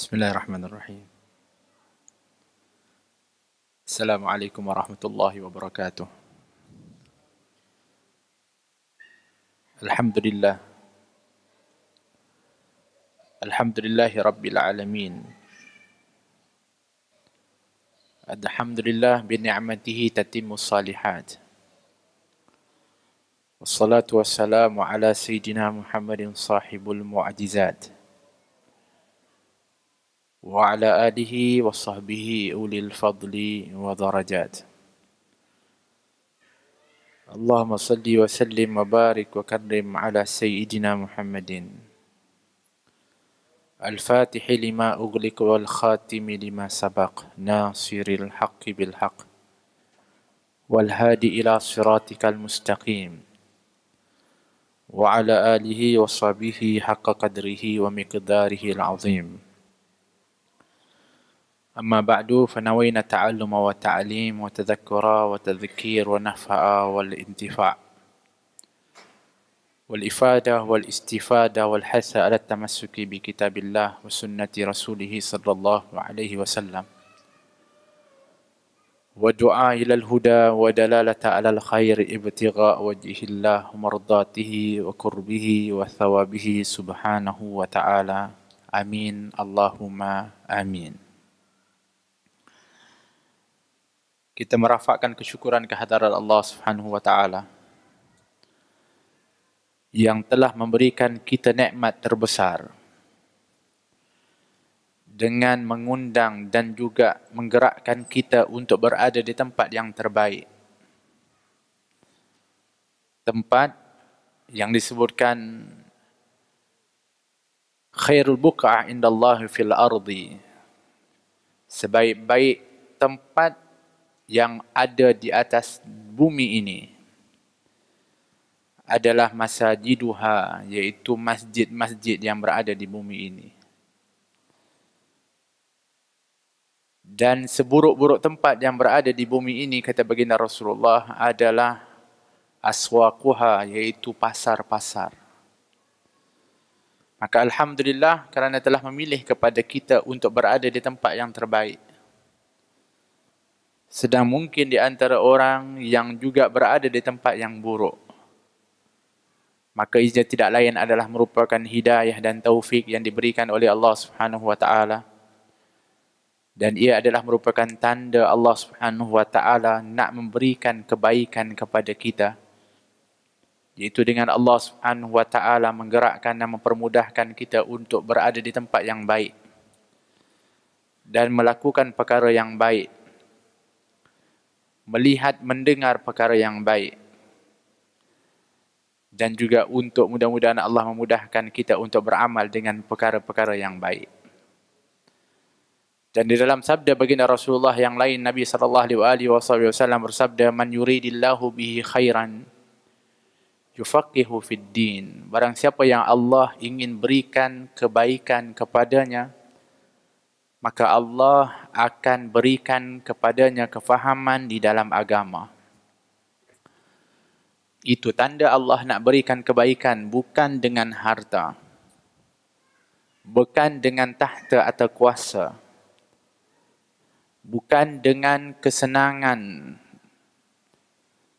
بسم الله الرحمن الرحيم السلام عليكم ورحمة الله وبركاته الحمد لله الحمد لله رب العالمين الحمد لله بنعمته تتم الصالحات والصلاة والسلام على سيدنا محمد صاحب المعجزات وعلى آله وصحبه أولي الفضل ودرجات اللهم صل وسلم وبارك وكرم على سيدنا محمد الفاتح لما أغلق والخاتم لما سبق ناصر الحق بالحق والهادي إلى صراطك المستقيم وعلى آله وصحبه حق قدره ومقداره العظيم أما بعد فنوينا التعلم والتعليم وتذكر وتذكير ونفع والانتفاع والإفادة والاستفادة والحث على التمسك بكتاب الله وسنة رسوله صلى الله عليه وسلم ودعاء إلى الهدى ودلالة على الخير ابتغاء وجه الله ومرضاته وقربه وثوابه سبحانه وتعالى آمين اللهم آمين kita merafakkan kesyukuran kehadiran Allah Subhanahu wa taala yang telah memberikan kita nikmat terbesar dengan mengundang dan juga menggerakkan kita untuk berada di tempat yang terbaik tempat yang disebutkan khairul buqa'a indallahi fil ardi sebaik-baik tempat yang ada di atas bumi ini adalah masajiduha yaitu masjid-masjid yang berada di bumi ini dan seburuk-buruk tempat yang berada di bumi ini kata baginda Rasulullah adalah aswaquha yaitu pasar-pasar maka alhamdulillah kerana telah memilih kepada kita untuk berada di tempat yang terbaik sedang mungkin di antara orang yang juga berada di tempat yang buruk. Maka izah tidak lain adalah merupakan hidayah dan taufik yang diberikan oleh Allah Subhanahu wa taala. Dan ia adalah merupakan tanda Allah Subhanahu wa taala nak memberikan kebaikan kepada kita. Iaitu dengan Allah Subhanahu wa taala menggerakkan dan mempermudahkan kita untuk berada di tempat yang baik dan melakukan perkara yang baik melihat mendengar perkara yang baik dan juga untuk mudah-mudahan Allah memudahkan kita untuk beramal dengan perkara-perkara yang baik. Dan di dalam sabda baginda Rasulullah yang lain Nabi saw. alaihi bersabda man yuridillahu bihi khairan yufaqihu fid din. Barang siapa yang Allah ingin berikan kebaikan kepadanya, maka Allah akan berikan kepadanya kefahaman di dalam agama. Itu tanda Allah nak berikan kebaikan bukan dengan harta. Bukan dengan tahta atau kuasa. Bukan dengan kesenangan.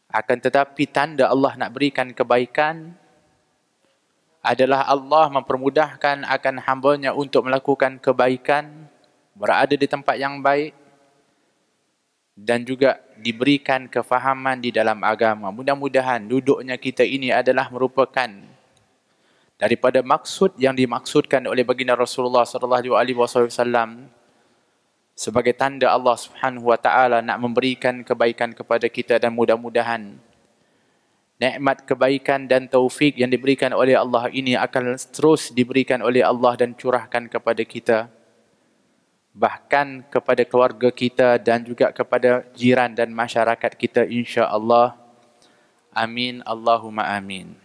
Akan tetapi tanda Allah nak berikan kebaikan adalah Allah mempermudahkan akan hambanya untuk melakukan kebaikan. Kebaikan berada di tempat yang baik dan juga diberikan kefahaman di dalam agama. Mudah-mudahan duduknya kita ini adalah merupakan daripada maksud yang dimaksudkan oleh baginda Rasulullah sallallahu alaihi wasallam sebagai tanda Allah Subhanahu wa taala nak memberikan kebaikan kepada kita dan mudah-mudahan nikmat kebaikan dan taufik yang diberikan oleh Allah ini akan terus diberikan oleh Allah dan curahkan kepada kita bahkan kepada keluarga kita dan juga kepada jiran dan masyarakat kita insya-Allah. Amin Allahumma amin.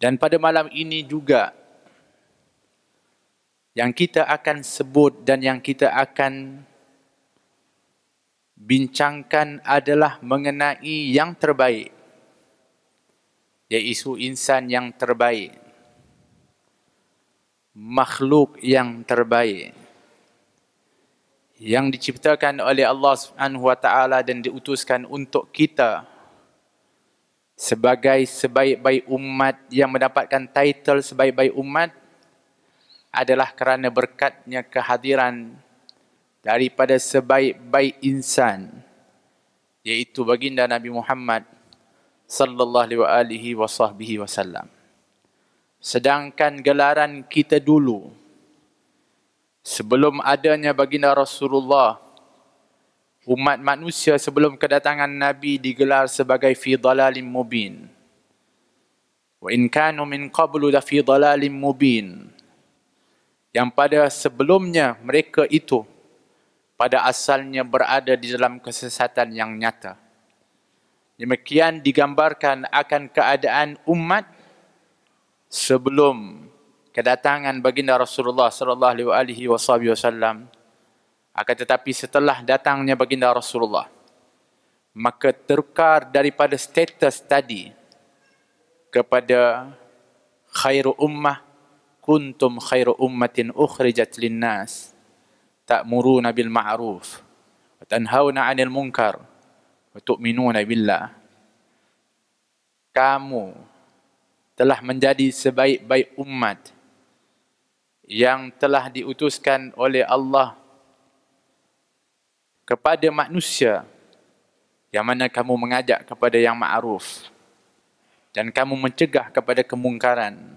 Dan pada malam ini juga yang kita akan sebut dan yang kita akan bincangkan adalah mengenai yang terbaik isu insan yang terbaik makhluk yang terbaik yang diciptakan oleh Allah Subhanahu wa taala dan diutuskan untuk kita sebagai sebaik-baik umat yang mendapatkan title sebaik-baik umat adalah kerana berkatnya kehadiran daripada sebaik-baik insan iaitu baginda Nabi Muhammad sallallahu alaihi wasallam sedangkan gelaran kita dulu sebelum adanya baginda Rasulullah umat manusia sebelum kedatangan nabi digelar sebagai fi dalalim mubin wa in kanu min qablu la fi dalalim mubin yang pada sebelumnya mereka itu pada asalnya berada di dalam kesesatan yang nyata demikian digambarkan akan keadaan umat sebelum kedatangan baginda Rasulullah sallallahu alaihi wasallam akan tetapi setelah datangnya baginda Rasulullah maka terukar daripada status tadi kepada khairu ummah kuntum khairu ummatin ukhrijat linnas ta'muruna bil ma'ruf wa tanhauna 'anil munkar wa tu'minuna billah kamu telah menjadi sebaik-baik umat yang telah diutuskan oleh Allah kepada manusia yang mana kamu mengajak kepada yang ma'ruf dan kamu mencegah kepada kemungkaran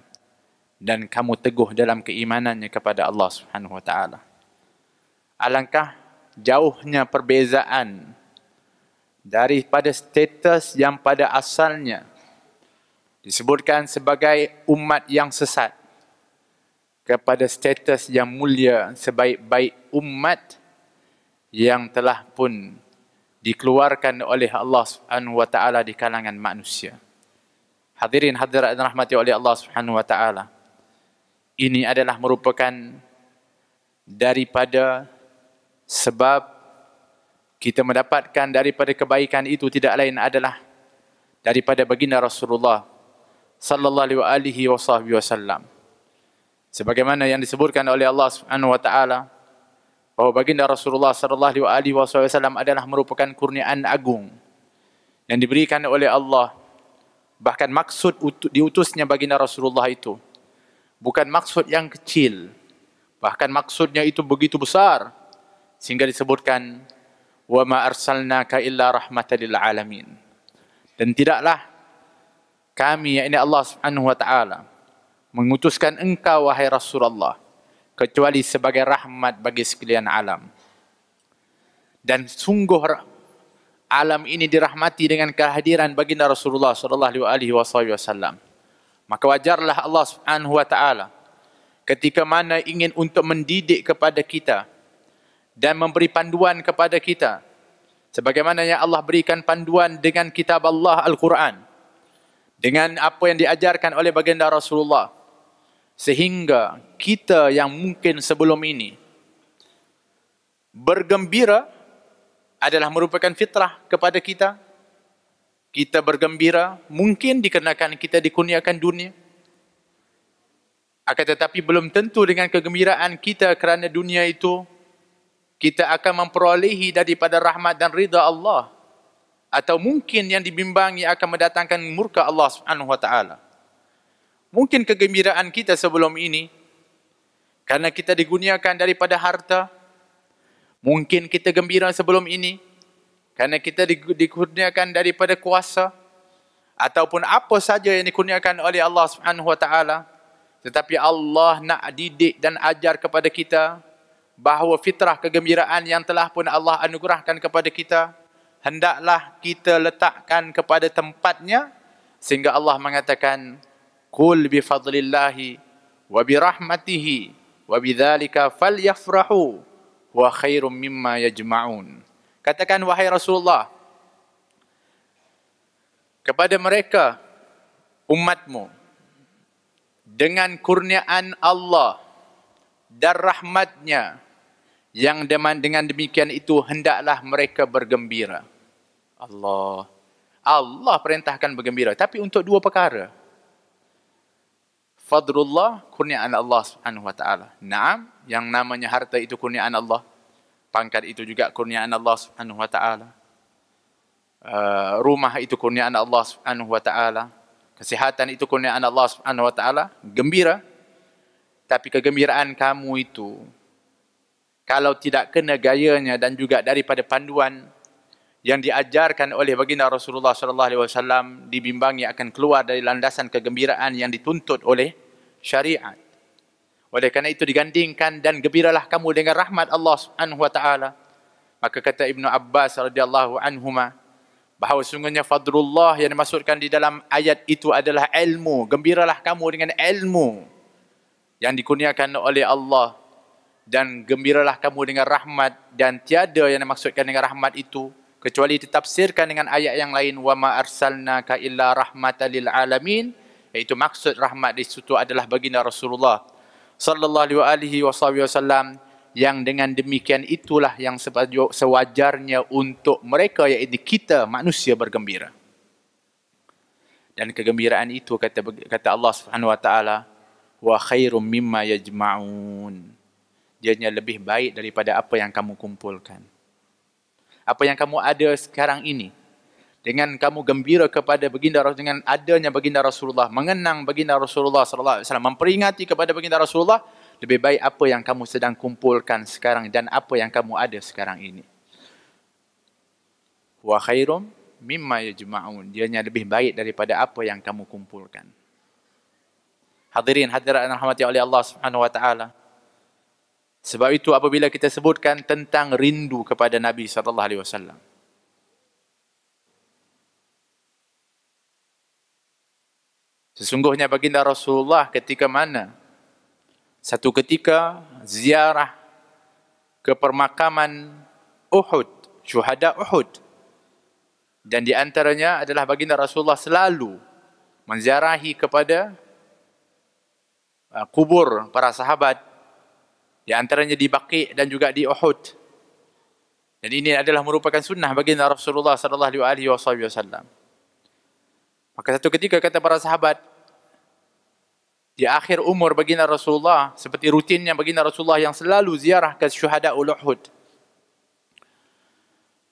dan kamu teguh dalam keimanannya kepada Allah Subhanahu wa taala. Alangkah jauhnya perbezaan daripada status yang pada asalnya disebutkan sebagai umat yang sesat kepada status yang mulia sebaik-baik umat yang telah pun dikeluarkan oleh Allah Subhanahu wa taala di kalangan manusia. Hadirin hadirat yang rahmati oleh Allah Subhanahu wa taala. Ini adalah merupakan daripada sebab kita mendapatkan daripada kebaikan itu tidak lain adalah daripada baginda Rasulullah sallallahu alaihi wasallam sebagaimana yang disebutkan oleh Allah Subhanahu wa taala bahwa baginda Rasulullah sallallahu alaihi wasallam adalah merupakan kurniaan agung yang diberikan oleh Allah bahkan maksud diutusnya baginda Rasulullah itu bukan maksud yang kecil bahkan maksudnya itu begitu besar sehingga disebutkan wa ma arsalnaka illa rahmatan lil alamin dan tidaklah kami yakni Allah Subhanahu wa taala mengutuskan engkau wahai Rasulullah kecuali sebagai rahmat bagi sekalian alam. Dan sungguh alam ini dirahmati dengan kehadiran baginda Rasulullah sallallahu alaihi wasallam. Maka wajarlah Allah Subhanahu wa taala ketika mana ingin untuk mendidik kepada kita dan memberi panduan kepada kita sebagaimana yang Allah berikan panduan dengan kitab Allah Al-Quran dengan apa yang diajarkan oleh baginda Rasulullah sehingga kita yang mungkin sebelum ini bergembira adalah merupakan fitrah kepada kita. Kita bergembira mungkin dikarenakan kita dikurniakan dunia. Akan tetapi belum tentu dengan kegembiraan kita kerana dunia itu kita akan memperolehi daripada rahmat dan rida Allah atau mungkin yang dibimbangi akan mendatangkan murka Allah swt. wa taala mungkin kegembiraan kita sebelum ini karena kita diguniakan daripada harta mungkin kita gembira sebelum ini karena kita dikurniakan daripada kuasa ataupun apa saja yang dikurniakan oleh Allah Subhanahu wa taala tetapi Allah nak didik dan ajar kepada kita bahawa fitrah kegembiraan yang telah pun Allah anugerahkan kepada kita hendaklah kita letakkan kepada tempatnya sehingga Allah mengatakan قل بفضل الله وبرحمته وبذلك فليفرحوا وخير مما يجمعون katakan wahai rasulullah kepada mereka umatmu dengan kurniaan Allah dan rahmatnya yang dengan demikian itu hendaklah mereka bergembira Allah Allah perintahkan bergembira tapi untuk dua perkara fadlullah kurniaan Allah Subhanahu wa taala. Naam, yang namanya harta itu kurniaan Allah. Pangkat itu juga kurniaan Allah Subhanahu wa taala. Eh, rumah itu kurniaan Allah Subhanahu wa taala. Kesihatan itu kurniaan Allah Subhanahu wa taala. Gembira. Tapi kegembiraan kamu itu kalau tidak kena gayanya dan juga daripada panduan yang diajarkan oleh baginda Rasulullah sallallahu alaihi wasallam dibimbangi akan keluar dari landasan kegembiraan yang dituntut oleh syariat. Oleh kerana itu digandingkan dan gembiralah kamu dengan rahmat Allah Subhanahu wa taala. Maka kata Ibnu Abbas radhiyallahu anhuma bahawa sungguhnya fadlullah yang dimaksudkan di dalam ayat itu adalah ilmu. Gembiralah kamu dengan ilmu yang dikurniakan oleh Allah dan gembiralah kamu dengan rahmat dan tiada yang dimaksudkan dengan rahmat itu kecuali ditafsirkan dengan ayat yang lain wa ma ka illa rahmatan lil alamin iaitu maksud rahmat di situ adalah baginda Rasulullah sallallahu alaihi wasallam yang dengan demikian itulah yang sewajarnya untuk mereka iaitu kita manusia bergembira dan kegembiraan itu kata kata Allah Subhanahu wa taala wa khairum mimma yajmaun dia lebih baik daripada apa yang kamu kumpulkan apa yang kamu ada sekarang ini. Dengan kamu gembira kepada baginda Rasulullah, dengan adanya baginda Rasulullah, mengenang baginda Rasulullah sallallahu alaihi wasallam, memperingati kepada baginda Rasulullah, lebih baik apa yang kamu sedang kumpulkan sekarang dan apa yang kamu ada sekarang ini. Wa khairum mimma yajma'un. Dianya lebih baik daripada apa yang kamu kumpulkan. Hadirin hadirat yang dirahmati oleh Allah Subhanahu wa taala. Sebab itu apabila kita sebutkan tentang rindu kepada Nabi sallallahu alaihi wasallam. Sesungguhnya baginda Rasulullah ketika mana satu ketika ziarah ke permakaman Uhud, syuhada Uhud. Dan di antaranya adalah baginda Rasulullah selalu menziarahi kepada uh, kubur para sahabat di antaranya di Baqi dan juga di Uhud. Dan ini adalah merupakan sunnah bagi Rasulullah sallallahu alaihi wasallam. Maka satu ketika kata para sahabat di akhir umur baginda Rasulullah seperti rutinnya baginda Rasulullah yang selalu ziarah ke syuhada Uhud.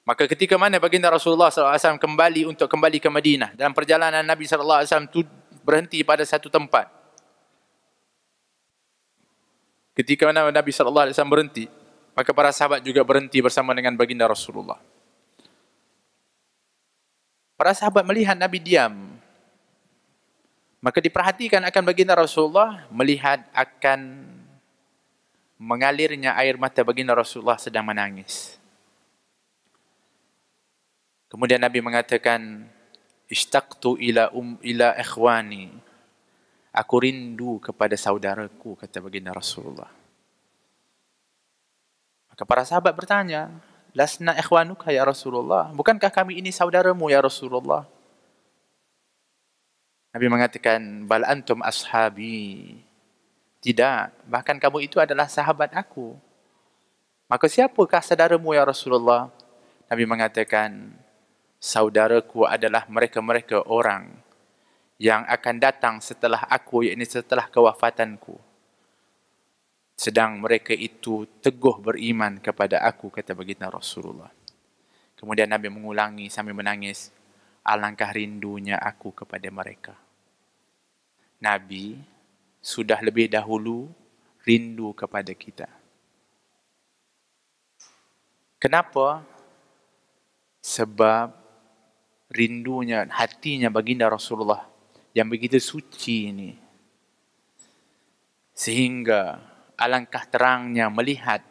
Maka ketika mana baginda Rasulullah sallallahu alaihi wasallam kembali untuk kembali ke Madinah dalam perjalanan Nabi sallallahu alaihi wasallam berhenti pada satu tempat. Ketika mana Nabi sallallahu alaihi wasallam berhenti, maka para sahabat juga berhenti bersama dengan baginda Rasulullah. Para sahabat melihat Nabi diam. Maka diperhatikan akan baginda Rasulullah melihat akan mengalirnya air mata baginda Rasulullah sedang menangis. Kemudian Nabi mengatakan, "Ishtaqtu ila um ila ikhwani." aku rindu kepada saudaraku kata baginda Rasulullah maka para sahabat bertanya lasna ikhwanuka ya Rasulullah bukankah kami ini saudaramu ya Rasulullah Nabi mengatakan bal antum ashabi tidak bahkan kamu itu adalah sahabat aku maka siapakah saudaramu ya Rasulullah Nabi mengatakan saudaraku adalah mereka-mereka orang yang akan datang setelah aku, iaitu setelah kewafatanku. Sedang mereka itu teguh beriman kepada aku, kata baginda Rasulullah. Kemudian Nabi mengulangi sambil menangis, alangkah rindunya aku kepada mereka. Nabi sudah lebih dahulu rindu kepada kita. Kenapa? Sebab rindunya hatinya baginda Rasulullah yang begitu suci ini. Sehingga alangkah terangnya melihat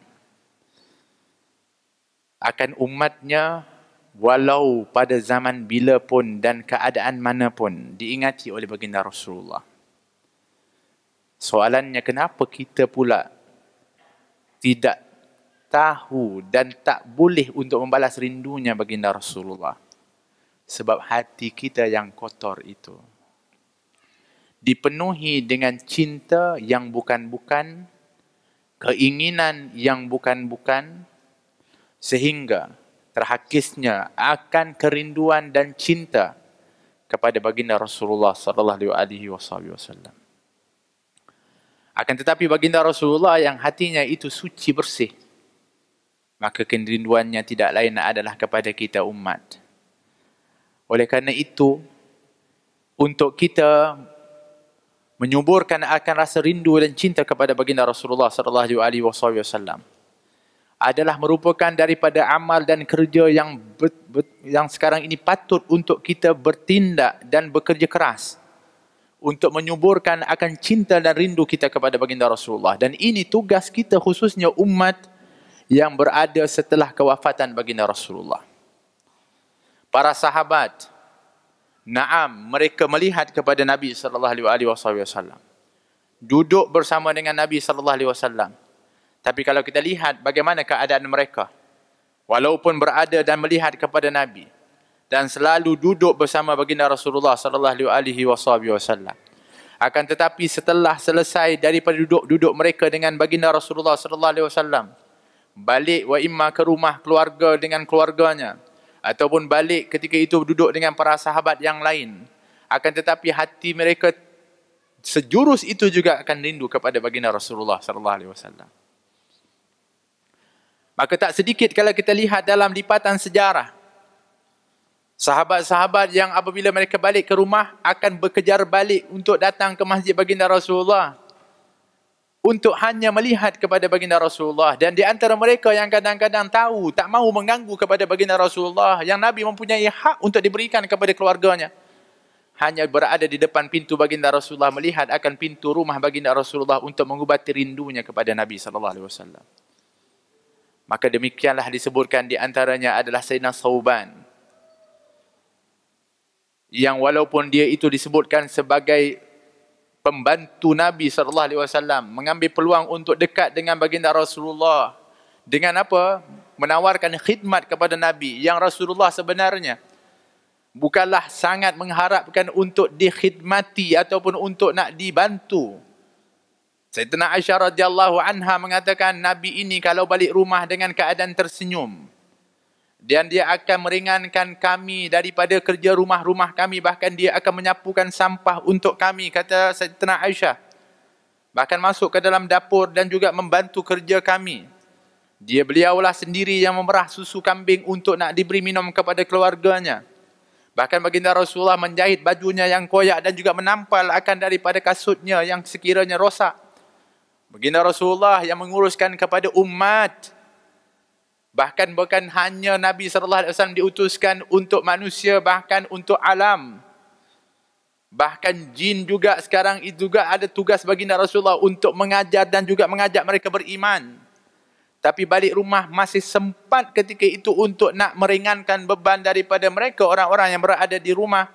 akan umatnya walau pada zaman bila pun dan keadaan mana pun diingati oleh baginda Rasulullah. Soalannya kenapa kita pula tidak tahu dan tak boleh untuk membalas rindunya baginda Rasulullah? Sebab hati kita yang kotor itu dipenuhi dengan cinta yang bukan-bukan, keinginan yang bukan-bukan, sehingga terhakisnya akan kerinduan dan cinta kepada baginda Rasulullah sallallahu alaihi wasallam. Akan tetapi baginda Rasulullah yang hatinya itu suci bersih, maka kerinduannya tidak lain adalah kepada kita umat. Oleh kerana itu, untuk kita menyuburkan akan rasa rindu dan cinta kepada baginda Rasulullah sallallahu alaihi wasallam adalah merupakan daripada amal dan kerja yang ber, ber, yang sekarang ini patut untuk kita bertindak dan bekerja keras untuk menyuburkan akan cinta dan rindu kita kepada baginda Rasulullah dan ini tugas kita khususnya umat yang berada setelah kewafatan baginda Rasulullah para sahabat Naam, mereka melihat kepada Nabi saw Duduk bersama dengan Nabi saw. Tapi kalau kita lihat bagaimana keadaan mereka walaupun berada dan melihat kepada Nabi dan selalu duduk bersama baginda Rasulullah saw, Akan tetapi setelah selesai daripada duduk-duduk mereka dengan baginda Rasulullah saw, balik wa imma ke rumah keluarga dengan keluarganya ataupun balik ketika itu duduk dengan para sahabat yang lain akan tetapi hati mereka sejurus itu juga akan rindu kepada baginda Rasulullah sallallahu alaihi wasallam maka tak sedikit kalau kita lihat dalam lipatan sejarah sahabat-sahabat yang apabila mereka balik ke rumah akan berkejar balik untuk datang ke masjid baginda Rasulullah untuk hanya melihat kepada baginda Rasulullah dan di antara mereka yang kadang-kadang tahu tak mahu mengganggu kepada baginda Rasulullah yang Nabi mempunyai hak untuk diberikan kepada keluarganya hanya berada di depan pintu baginda Rasulullah melihat akan pintu rumah baginda Rasulullah untuk mengubati rindunya kepada Nabi sallallahu alaihi wasallam maka demikianlah disebutkan di antaranya adalah Sayyidina Sauban yang walaupun dia itu disebutkan sebagai pembantu Nabi sallallahu alaihi wasallam mengambil peluang untuk dekat dengan baginda Rasulullah dengan apa menawarkan khidmat kepada Nabi yang Rasulullah sebenarnya bukanlah sangat mengharapkan untuk dikhidmati ataupun untuk nak dibantu Sayyidina Aisyah radhiyallahu anha mengatakan Nabi ini kalau balik rumah dengan keadaan tersenyum dan dia akan meringankan kami daripada kerja rumah-rumah kami bahkan dia akan menyapukan sampah untuk kami kata Saidatina Aisyah bahkan masuk ke dalam dapur dan juga membantu kerja kami dia beliaulah sendiri yang memerah susu kambing untuk nak diberi minum kepada keluarganya bahkan baginda Rasulullah menjahit bajunya yang koyak dan juga menampal akan daripada kasutnya yang sekiranya rosak baginda Rasulullah yang menguruskan kepada umat Bahkan bukan hanya Nabi sallallahu alaihi wasallam diutuskan untuk manusia bahkan untuk alam. Bahkan jin juga sekarang itu juga ada tugas bagi Nabi Rasulullah untuk mengajar dan juga mengajak mereka beriman. Tapi balik rumah masih sempat ketika itu untuk nak meringankan beban daripada mereka orang-orang yang berada di rumah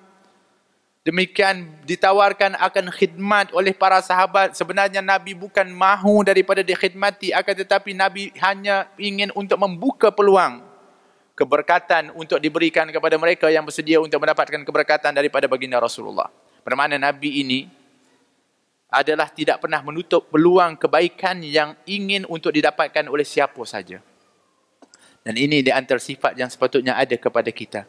demikian ditawarkan akan khidmat oleh para sahabat sebenarnya nabi bukan mahu daripada dikhidmati akan tetapi nabi hanya ingin untuk membuka peluang keberkatan untuk diberikan kepada mereka yang bersedia untuk mendapatkan keberkatan daripada baginda Rasulullah bermakna nabi ini adalah tidak pernah menutup peluang kebaikan yang ingin untuk didapatkan oleh siapa saja dan ini di antara sifat yang sepatutnya ada kepada kita.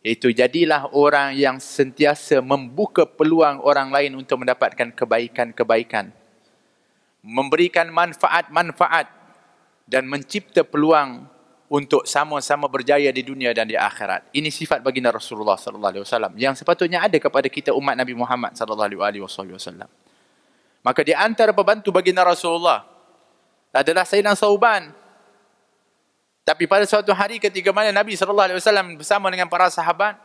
Iaitu jadilah orang yang sentiasa membuka peluang orang lain untuk mendapatkan kebaikan-kebaikan. Memberikan manfaat-manfaat dan mencipta peluang untuk sama-sama berjaya di dunia dan di akhirat. Ini sifat bagi Nabi Rasulullah sallallahu alaihi wasallam yang sepatutnya ada kepada kita umat Nabi Muhammad sallallahu alaihi wasallam. Maka di antara pembantu baginda Rasulullah adalah Sayyidina Sauban tapi pada suatu hari ketika mana Nabi sallallahu alaihi wasallam bersama dengan para sahabat,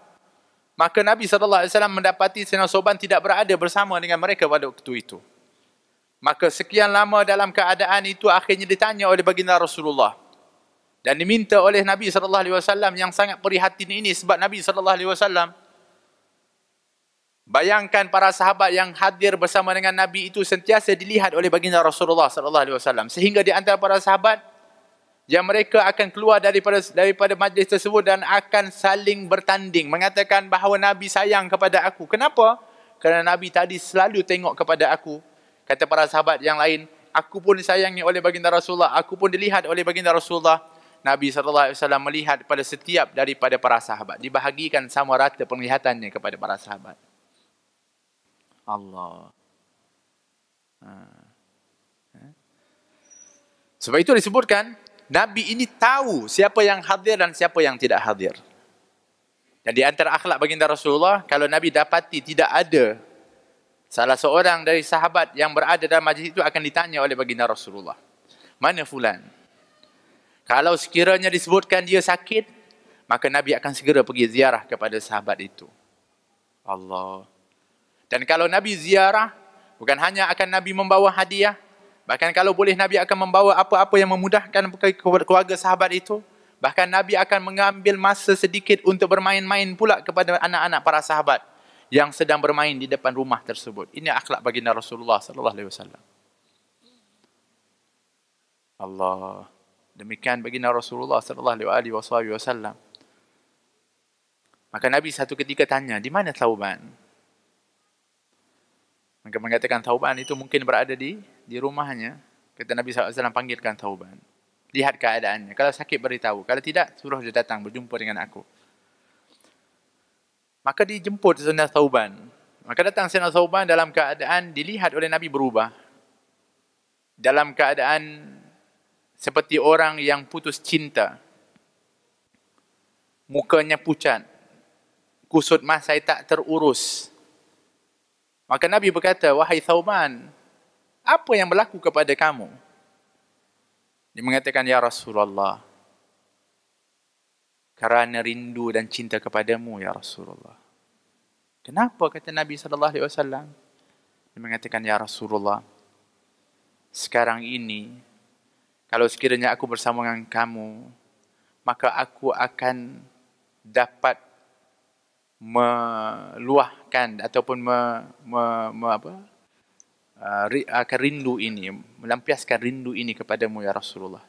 maka Nabi sallallahu alaihi wasallam mendapati Sayyidina Soban tidak berada bersama dengan mereka pada waktu itu. Maka sekian lama dalam keadaan itu akhirnya ditanya oleh baginda Rasulullah dan diminta oleh Nabi sallallahu alaihi wasallam yang sangat prihatin ini sebab Nabi sallallahu alaihi wasallam Bayangkan para sahabat yang hadir bersama dengan Nabi itu sentiasa dilihat oleh baginda Rasulullah sallallahu alaihi wasallam sehingga di antara para sahabat yang mereka akan keluar daripada daripada majlis tersebut dan akan saling bertanding mengatakan bahawa nabi sayang kepada aku kenapa kerana nabi tadi selalu tengok kepada aku kata para sahabat yang lain aku pun disayangi oleh baginda rasulullah aku pun dilihat oleh baginda rasulullah nabi sallallahu alaihi wasallam melihat pada setiap daripada para sahabat dibahagikan sama rata penglihatannya kepada para sahabat Allah ha. ha. Sebab itu disebutkan Nabi ini tahu siapa yang hadir dan siapa yang tidak hadir. Dan di antara akhlak baginda Rasulullah, kalau Nabi dapati tidak ada salah seorang dari sahabat yang berada dalam majlis itu akan ditanya oleh baginda Rasulullah. Mana fulan? Kalau sekiranya disebutkan dia sakit, maka Nabi akan segera pergi ziarah kepada sahabat itu. Allah. Dan kalau Nabi ziarah, bukan hanya akan Nabi membawa hadiah, Bahkan kalau boleh Nabi akan membawa apa-apa yang memudahkan keluarga sahabat itu. Bahkan Nabi akan mengambil masa sedikit untuk bermain-main pula kepada anak-anak para sahabat yang sedang bermain di depan rumah tersebut. Ini akhlak bagi Nabi Rasulullah sallallahu alaihi wasallam. Allah. Demikian bagi Nabi Rasulullah sallallahu alaihi wasallam. Maka Nabi satu ketika tanya, di mana Tauban? Maka mengatakan Tauban itu mungkin berada di di rumahnya, kata Nabi SAW panggilkan Tauban. Lihat keadaannya. Kalau sakit beritahu. Kalau tidak, suruh dia datang berjumpa dengan aku. Maka dijemput Sayyidina Tauban. Maka datang Sayyidina Tauban dalam keadaan dilihat oleh Nabi berubah. Dalam keadaan seperti orang yang putus cinta. Mukanya pucat. Kusut masai tak terurus. Maka Nabi berkata, Wahai Tauban, apa yang berlaku kepada kamu? Dia mengatakan, Ya Rasulullah, kerana rindu dan cinta kepadamu, Ya Rasulullah. Kenapa kata Nabi SAW? Dia mengatakan, Ya Rasulullah, sekarang ini, kalau sekiranya aku bersama dengan kamu, maka aku akan dapat meluahkan ataupun me, me, me, apa, Ah, akan rindu ini, melampiaskan rindu ini kepadamu ya Rasulullah.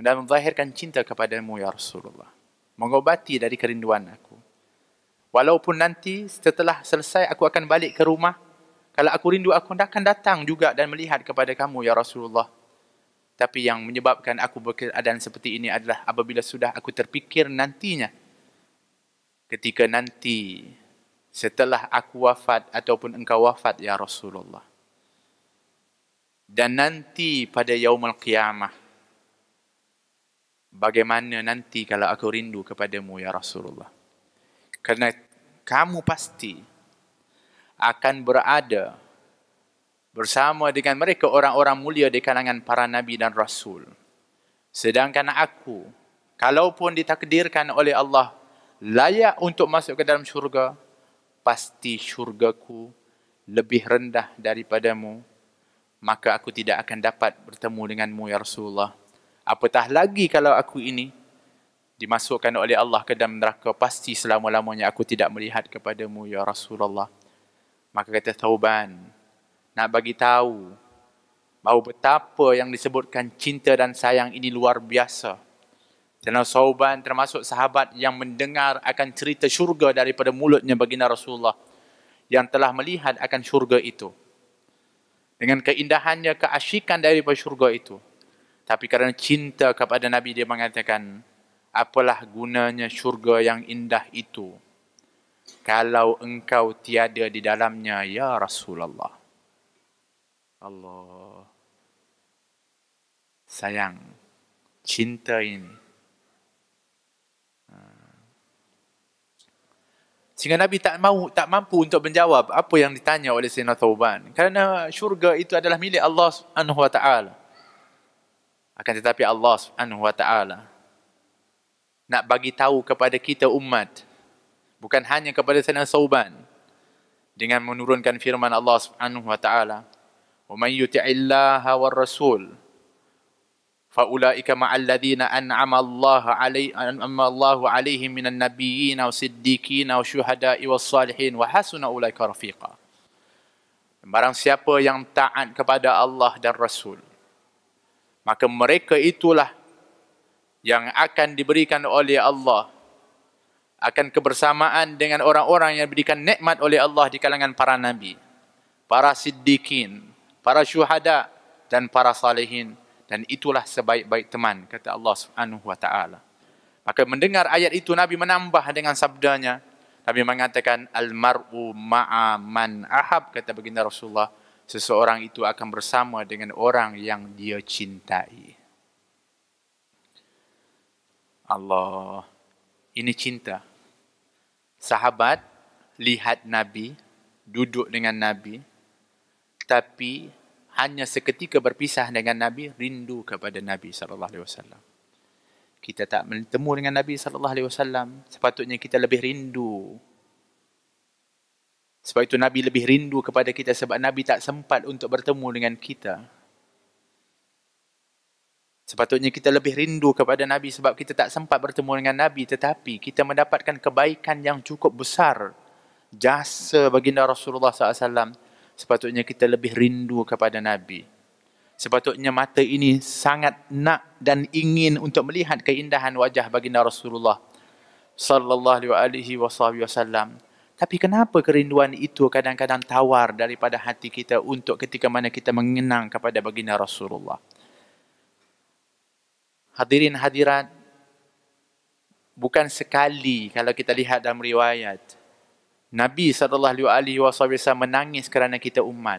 Dan menzahirkan cinta kepadamu ya Rasulullah. Mengobati dari kerinduan aku. Walaupun nanti setelah selesai aku akan balik ke rumah. Kalau aku rindu aku akan datang juga dan melihat kepada kamu ya Rasulullah. Tapi yang menyebabkan aku berkeadaan seperti ini adalah apabila sudah aku terfikir nantinya. Ketika nanti setelah aku wafat ataupun engkau wafat ya Rasulullah. Dan nanti pada yaumul qiyamah bagaimana nanti kalau aku rindu kepadamu ya Rasulullah. kerana kamu pasti akan berada bersama dengan mereka orang-orang mulia di kalangan para nabi dan rasul. Sedangkan aku kalaupun ditakdirkan oleh Allah layak untuk masuk ke dalam syurga pasti syurgaku lebih rendah daripadamu, maka aku tidak akan dapat bertemu denganmu, Ya Rasulullah. Apatah lagi kalau aku ini dimasukkan oleh Allah ke dalam neraka, pasti selama-lamanya aku tidak melihat kepadamu, Ya Rasulullah. Maka kata Tauban, nak bagi tahu bahawa betapa yang disebutkan cinta dan sayang ini luar biasa. Zainal Sauban termasuk sahabat yang mendengar akan cerita syurga daripada mulutnya baginda Rasulullah yang telah melihat akan syurga itu. Dengan keindahannya, keasyikan daripada syurga itu. Tapi kerana cinta kepada Nabi, dia mengatakan, apalah gunanya syurga yang indah itu kalau engkau tiada di dalamnya, Ya Rasulullah. Allah. Sayang, cinta ini Sehingga Nabi tak mahu tak mampu untuk menjawab apa yang ditanya oleh Sayyidina Tauban, Kerana syurga itu adalah milik Allah Subhanahu wa taala. Akan tetapi Allah Subhanahu wa taala nak bagi tahu kepada kita umat bukan hanya kepada Sayyidina Tauban. dengan menurunkan firman Allah Subhanahu wa taala. "Wa may yuti'illah فأولئك مع الذين أنعم الله علي أنعم الله عليهم من النبيين والصديقين والشهداء والصالحين وحسن أولئك رفيقا Barang siapa yang taat kepada Allah dan Rasul Maka mereka itulah Yang akan diberikan oleh Allah Akan kebersamaan dengan orang-orang yang diberikan nikmat oleh Allah di kalangan para Nabi Para Siddiqin Para Syuhada Dan para Salihin dan itulah sebaik-baik teman kata Allah Subhanahu wa taala. Maka mendengar ayat itu Nabi menambah dengan sabdanya. Nabi mengatakan al mar'u ma'a man ahab kata baginda Rasulullah seseorang itu akan bersama dengan orang yang dia cintai. Allah ini cinta. Sahabat lihat Nabi duduk dengan Nabi tapi hanya seketika berpisah dengan Nabi rindu kepada Nabi sallallahu alaihi wasallam. Kita tak bertemu dengan Nabi sallallahu alaihi wasallam, sepatutnya kita lebih rindu. Sebab itu Nabi lebih rindu kepada kita sebab Nabi tak sempat untuk bertemu dengan kita. Sepatutnya kita lebih rindu kepada Nabi sebab kita tak sempat bertemu dengan Nabi tetapi kita mendapatkan kebaikan yang cukup besar jasa baginda Rasulullah sallallahu alaihi wasallam sepatutnya kita lebih rindu kepada Nabi. Sepatutnya mata ini sangat nak dan ingin untuk melihat keindahan wajah baginda Rasulullah sallallahu alaihi wasallam. Tapi kenapa kerinduan itu kadang-kadang tawar daripada hati kita untuk ketika mana kita mengenang kepada baginda Rasulullah? Hadirin hadirat, bukan sekali kalau kita lihat dalam riwayat, Nabi saw menangis kerana kita umat.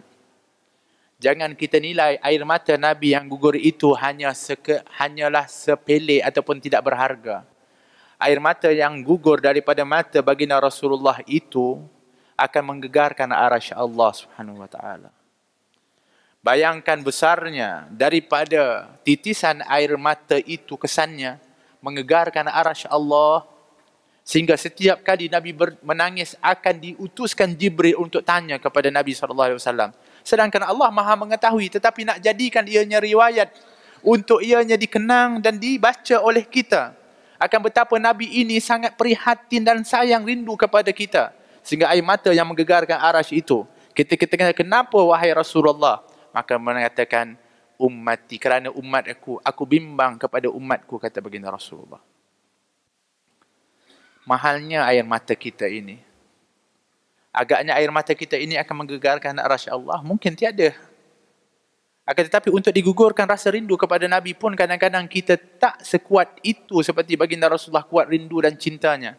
Jangan kita nilai air mata Nabi yang gugur itu hanya seke, hanyalah sepele ataupun tidak berharga. Air mata yang gugur daripada mata baginda Rasulullah itu akan menggegarkan arasy Allah Subhanahu wa taala. Bayangkan besarnya daripada titisan air mata itu kesannya menggegarkan arasy Allah Sehingga setiap kali Nabi menangis akan diutuskan Jibril untuk tanya kepada Nabi SAW. Sedangkan Allah maha mengetahui tetapi nak jadikan ianya riwayat untuk ianya dikenang dan dibaca oleh kita. Akan betapa Nabi ini sangat prihatin dan sayang rindu kepada kita. Sehingga air mata yang menggegarkan aras itu. Kita kita kata kenapa wahai Rasulullah? Maka mengatakan umat, kerana umat aku. Aku bimbang kepada umatku kata baginda Rasulullah mahalnya air mata kita ini. Agaknya air mata kita ini akan menggegarkan arasy Allah, mungkin tiada. Akan tetapi untuk digugurkan rasa rindu kepada Nabi pun kadang-kadang kita tak sekuat itu seperti baginda Rasulullah kuat rindu dan cintanya.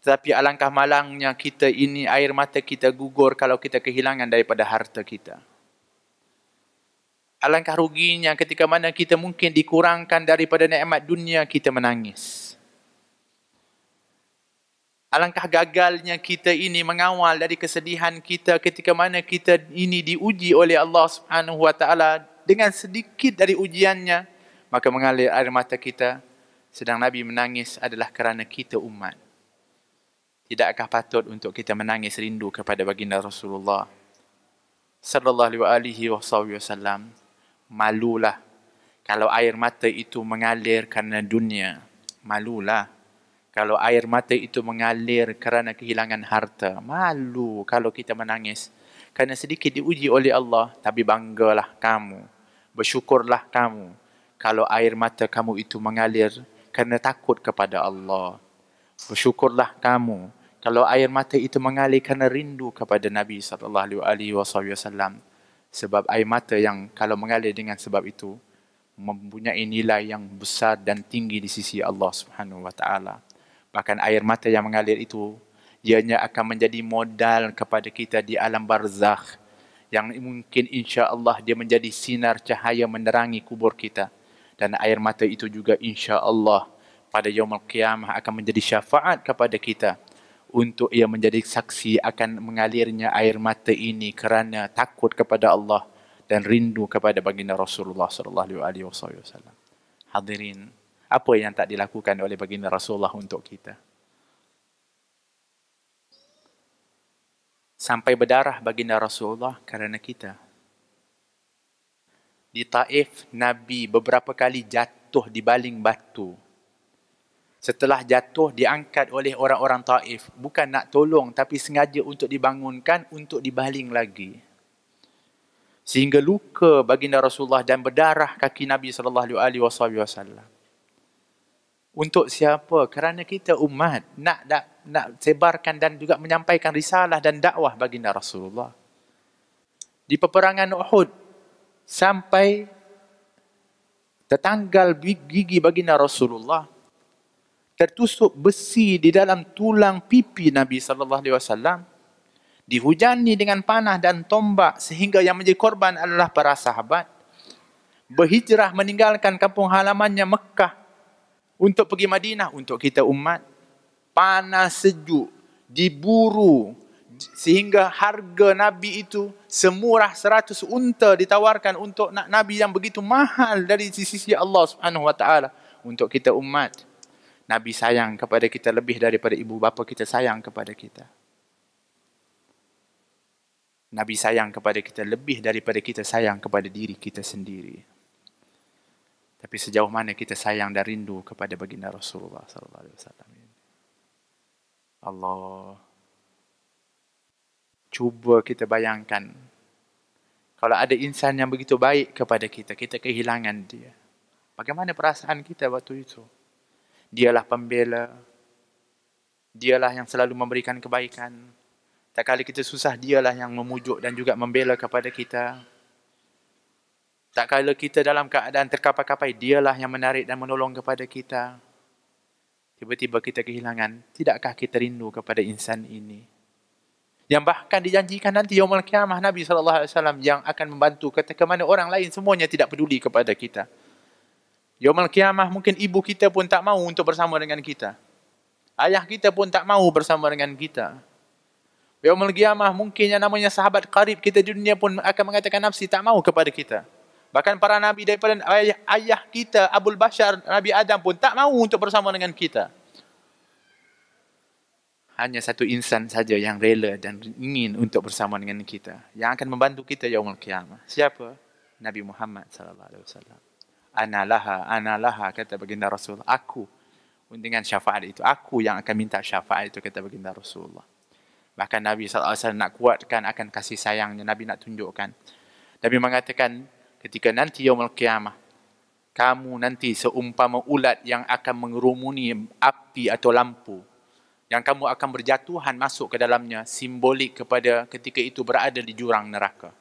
Tetapi alangkah malangnya kita ini air mata kita gugur kalau kita kehilangan daripada harta kita. Alangkah ruginya ketika mana kita mungkin dikurangkan daripada nikmat dunia kita menangis. Alangkah gagalnya kita ini mengawal dari kesedihan kita ketika mana kita ini diuji oleh Allah Subhanahu wa taala dengan sedikit dari ujiannya maka mengalir air mata kita sedang Nabi menangis adalah kerana kita umat. Tidakkah patut untuk kita menangis rindu kepada baginda Rasulullah sallallahu alaihi wasallam? Malulah kalau air mata itu mengalir kerana dunia. Malulah kalau air mata itu mengalir kerana kehilangan harta. Malu kalau kita menangis. Kerana sedikit diuji oleh Allah. Tapi banggalah kamu. Bersyukurlah kamu. Kalau air mata kamu itu mengalir kerana takut kepada Allah. Bersyukurlah kamu. Kalau air mata itu mengalir kerana rindu kepada Nabi SAW. Sebab air mata yang kalau mengalir dengan sebab itu mempunyai nilai yang besar dan tinggi di sisi Allah Subhanahu wa taala bahkan air mata yang mengalir itu ianya akan menjadi modal kepada kita di alam barzakh yang mungkin insya-Allah dia menjadi sinar cahaya menerangi kubur kita dan air mata itu juga insya-Allah pada yaumul qiyamah akan menjadi syafaat kepada kita untuk ia menjadi saksi akan mengalirnya air mata ini kerana takut kepada Allah dan rindu kepada baginda Rasulullah SAW. hadirin apa yang tak dilakukan oleh baginda Rasulullah untuk kita. Sampai berdarah baginda Rasulullah kerana kita. Di Taif, Nabi beberapa kali jatuh di baling batu. Setelah jatuh, diangkat oleh orang-orang Taif. Bukan nak tolong, tapi sengaja untuk dibangunkan, untuk dibaling lagi. Sehingga luka baginda Rasulullah dan berdarah kaki Nabi sallallahu alaihi wasallam untuk siapa kerana kita umat nak nak, nak sebarkan dan juga menyampaikan risalah dan dakwah bagi Nabi Rasulullah di peperangan Uhud sampai tertanggal gigi bagi Nabi Rasulullah tertusuk besi di dalam tulang pipi Nabi sallallahu alaihi wasallam dihujani dengan panah dan tombak sehingga yang menjadi korban adalah para sahabat berhijrah meninggalkan kampung halamannya Mekah untuk pergi Madinah untuk kita umat panas sejuk diburu sehingga harga nabi itu semurah seratus unta ditawarkan untuk nak nabi yang begitu mahal dari sisi Allah Subhanahu wa taala untuk kita umat nabi sayang kepada kita lebih daripada ibu bapa kita sayang kepada kita nabi sayang kepada kita lebih daripada kita sayang kepada diri kita sendiri tapi sejauh mana kita sayang dan rindu kepada baginda Rasulullah sallallahu alaihi wasallam. Allah cuba kita bayangkan kalau ada insan yang begitu baik kepada kita, kita kehilangan dia. Bagaimana perasaan kita waktu itu? Dialah pembela. Dialah yang selalu memberikan kebaikan. Tak kali kita susah, dialah yang memujuk dan juga membela kepada kita. Tak kala kita dalam keadaan terkapai-kapai, dialah yang menarik dan menolong kepada kita. Tiba-tiba kita kehilangan, tidakkah kita rindu kepada insan ini? Yang bahkan dijanjikan nanti Yawmul Kiamah Nabi Sallallahu Alaihi Wasallam yang akan membantu kata ke mana orang lain semuanya tidak peduli kepada kita. Yawmul Kiamah mungkin ibu kita pun tak mau untuk bersama dengan kita. Ayah kita pun tak mau bersama dengan kita. Yawmul Kiamah mungkin yang namanya sahabat karib kita di dunia pun akan mengatakan nafsi tak mau kepada kita. Bahkan para nabi daripada ayah, ayah kita, Abdul Bashar, Nabi Adam pun tak mahu untuk bersama dengan kita. Hanya satu insan saja yang rela dan ingin untuk bersama dengan kita. Yang akan membantu kita di umur kiamat. Siapa? Nabi Muhammad SAW. Ana laha, ana laha, kata baginda Rasul. Aku dengan syafaat itu. Aku yang akan minta syafaat itu, kata baginda Rasulullah. Bahkan Nabi SAW nak kuatkan akan kasih sayangnya. Nabi nak tunjukkan. Nabi mengatakan, ketika nanti yaumul Kiamah, kamu nanti seumpama ulat yang akan mengerumuni api atau lampu yang kamu akan berjatuhan masuk ke dalamnya simbolik kepada ketika itu berada di jurang neraka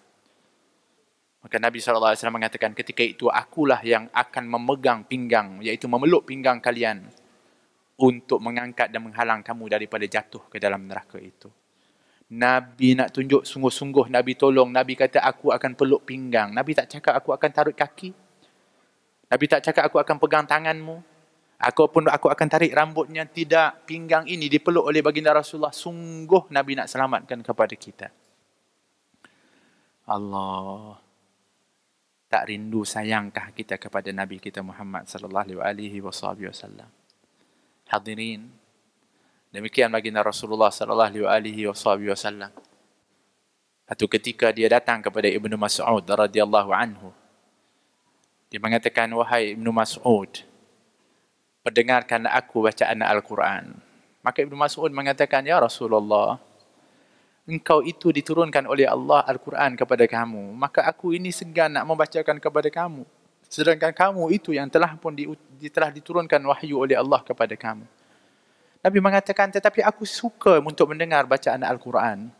maka nabi sallallahu alaihi wasallam mengatakan ketika itu akulah yang akan memegang pinggang iaitu memeluk pinggang kalian untuk mengangkat dan menghalang kamu daripada jatuh ke dalam neraka itu Nabi nak tunjuk sungguh-sungguh Nabi tolong. Nabi kata aku akan peluk pinggang. Nabi tak cakap aku akan tarik kaki. Nabi tak cakap aku akan pegang tanganmu. Aku pun aku akan tarik rambutnya. Tidak pinggang ini dipeluk oleh baginda Rasulullah. Sungguh Nabi nak selamatkan kepada kita. Allah tak rindu sayangkah kita kepada Nabi kita Muhammad sallallahu alaihi wasallam. Hadirin, Demikian baginda Rasulullah sallallahu alaihi wasallam. Satu ketika dia datang kepada Ibnu Mas'ud radhiyallahu anhu. Dia mengatakan, "Wahai Ibnu Mas'ud, perdengarkan aku bacaan Al-Quran." Maka Ibnu Mas'ud mengatakan, "Ya Rasulullah, engkau itu diturunkan oleh Allah Al-Quran kepada kamu, maka aku ini segan nak membacakan kepada kamu. Sedangkan kamu itu yang telah pun di, telah diturunkan wahyu oleh Allah kepada kamu." Nabi mengatakan tetapi aku suka untuk mendengar bacaan Al-Quran.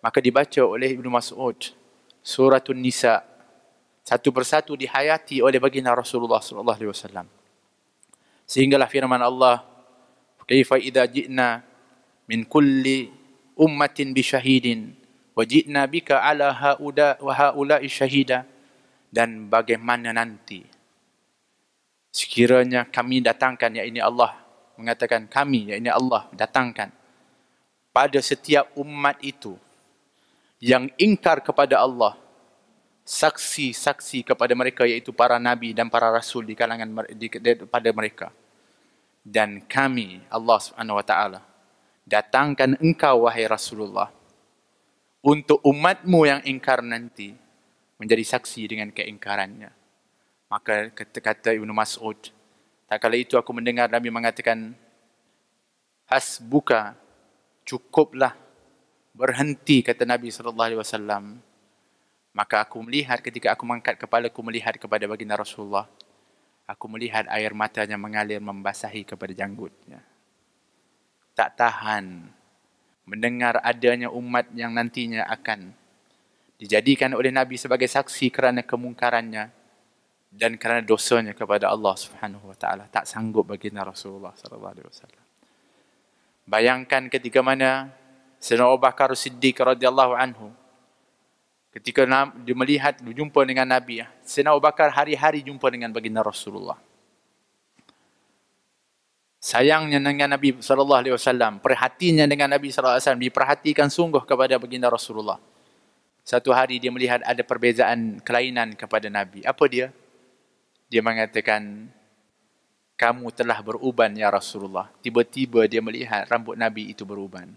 Maka dibaca oleh Ibnu Mas'ud surah nisa satu persatu dihayati oleh baginda Rasulullah SAW alaihi wasallam. Sehinggalah firman Allah kaifa idza ji'na min kulli ummatin bi syahidin wa ji'na bika ala ha'uda wa ha'ula'i syahida dan bagaimana nanti sekiranya kami datangkan ya ini Allah mengatakan kami yakni Allah datangkan pada setiap umat itu yang ingkar kepada Allah saksi-saksi kepada mereka iaitu para nabi dan para rasul di kalangan di, di, pada mereka dan kami Allah Subhanahu wa taala datangkan engkau wahai Rasulullah untuk umatmu yang ingkar nanti menjadi saksi dengan keingkarannya maka kata Ibnu Mas'ud dan kala itu aku mendengar Nabi mengatakan, Hasbuka, cukuplah, berhenti, kata Nabi SAW. Maka aku melihat ketika aku mengangkat kepala, aku melihat kepada baginda Rasulullah. Aku melihat air matanya mengalir membasahi kepada janggutnya. Tak tahan mendengar adanya umat yang nantinya akan dijadikan oleh Nabi sebagai saksi kerana kemungkarannya, dan kerana dosanya kepada Allah Subhanahu wa taala tak sanggup bagi Nabi Rasulullah sallallahu alaihi wasallam bayangkan ketika mana Sayyidina Abu Bakar Siddiq radhiyallahu anhu ketika dia melihat dia jumpa dengan Nabi ah, Sayyidina Abu Bakar hari-hari jumpa dengan baginda Rasulullah sayangnya dengan Nabi sallallahu alaihi wasallam perhatiannya dengan Nabi sallallahu alaihi wasallam diperhatikan sungguh kepada baginda Rasulullah satu hari dia melihat ada perbezaan kelainan kepada Nabi apa dia dia mengatakan kamu telah beruban ya Rasulullah. Tiba-tiba dia melihat rambut Nabi itu beruban.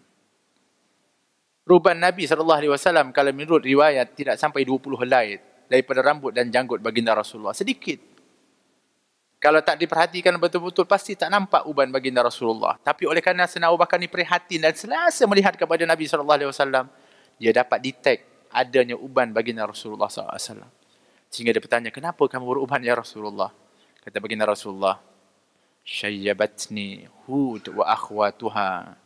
Ruban Nabi sallallahu alaihi wasallam kalau menurut riwayat tidak sampai 20 helai daripada rambut dan janggut baginda Rasulullah. Sedikit. Kalau tak diperhatikan betul-betul pasti tak nampak uban baginda Rasulullah. Tapi oleh kerana Sayyidina bahkan Bakar ni prihatin dan selasa melihat kepada Nabi sallallahu alaihi wasallam, dia dapat detect adanya uban baginda Rasulullah sallallahu alaihi wasallam. Sehingga dia bertanya, kenapa kamu beruban ya Rasulullah? Kata baginda Rasulullah, Syayyabatni Hud wa akhwatuha.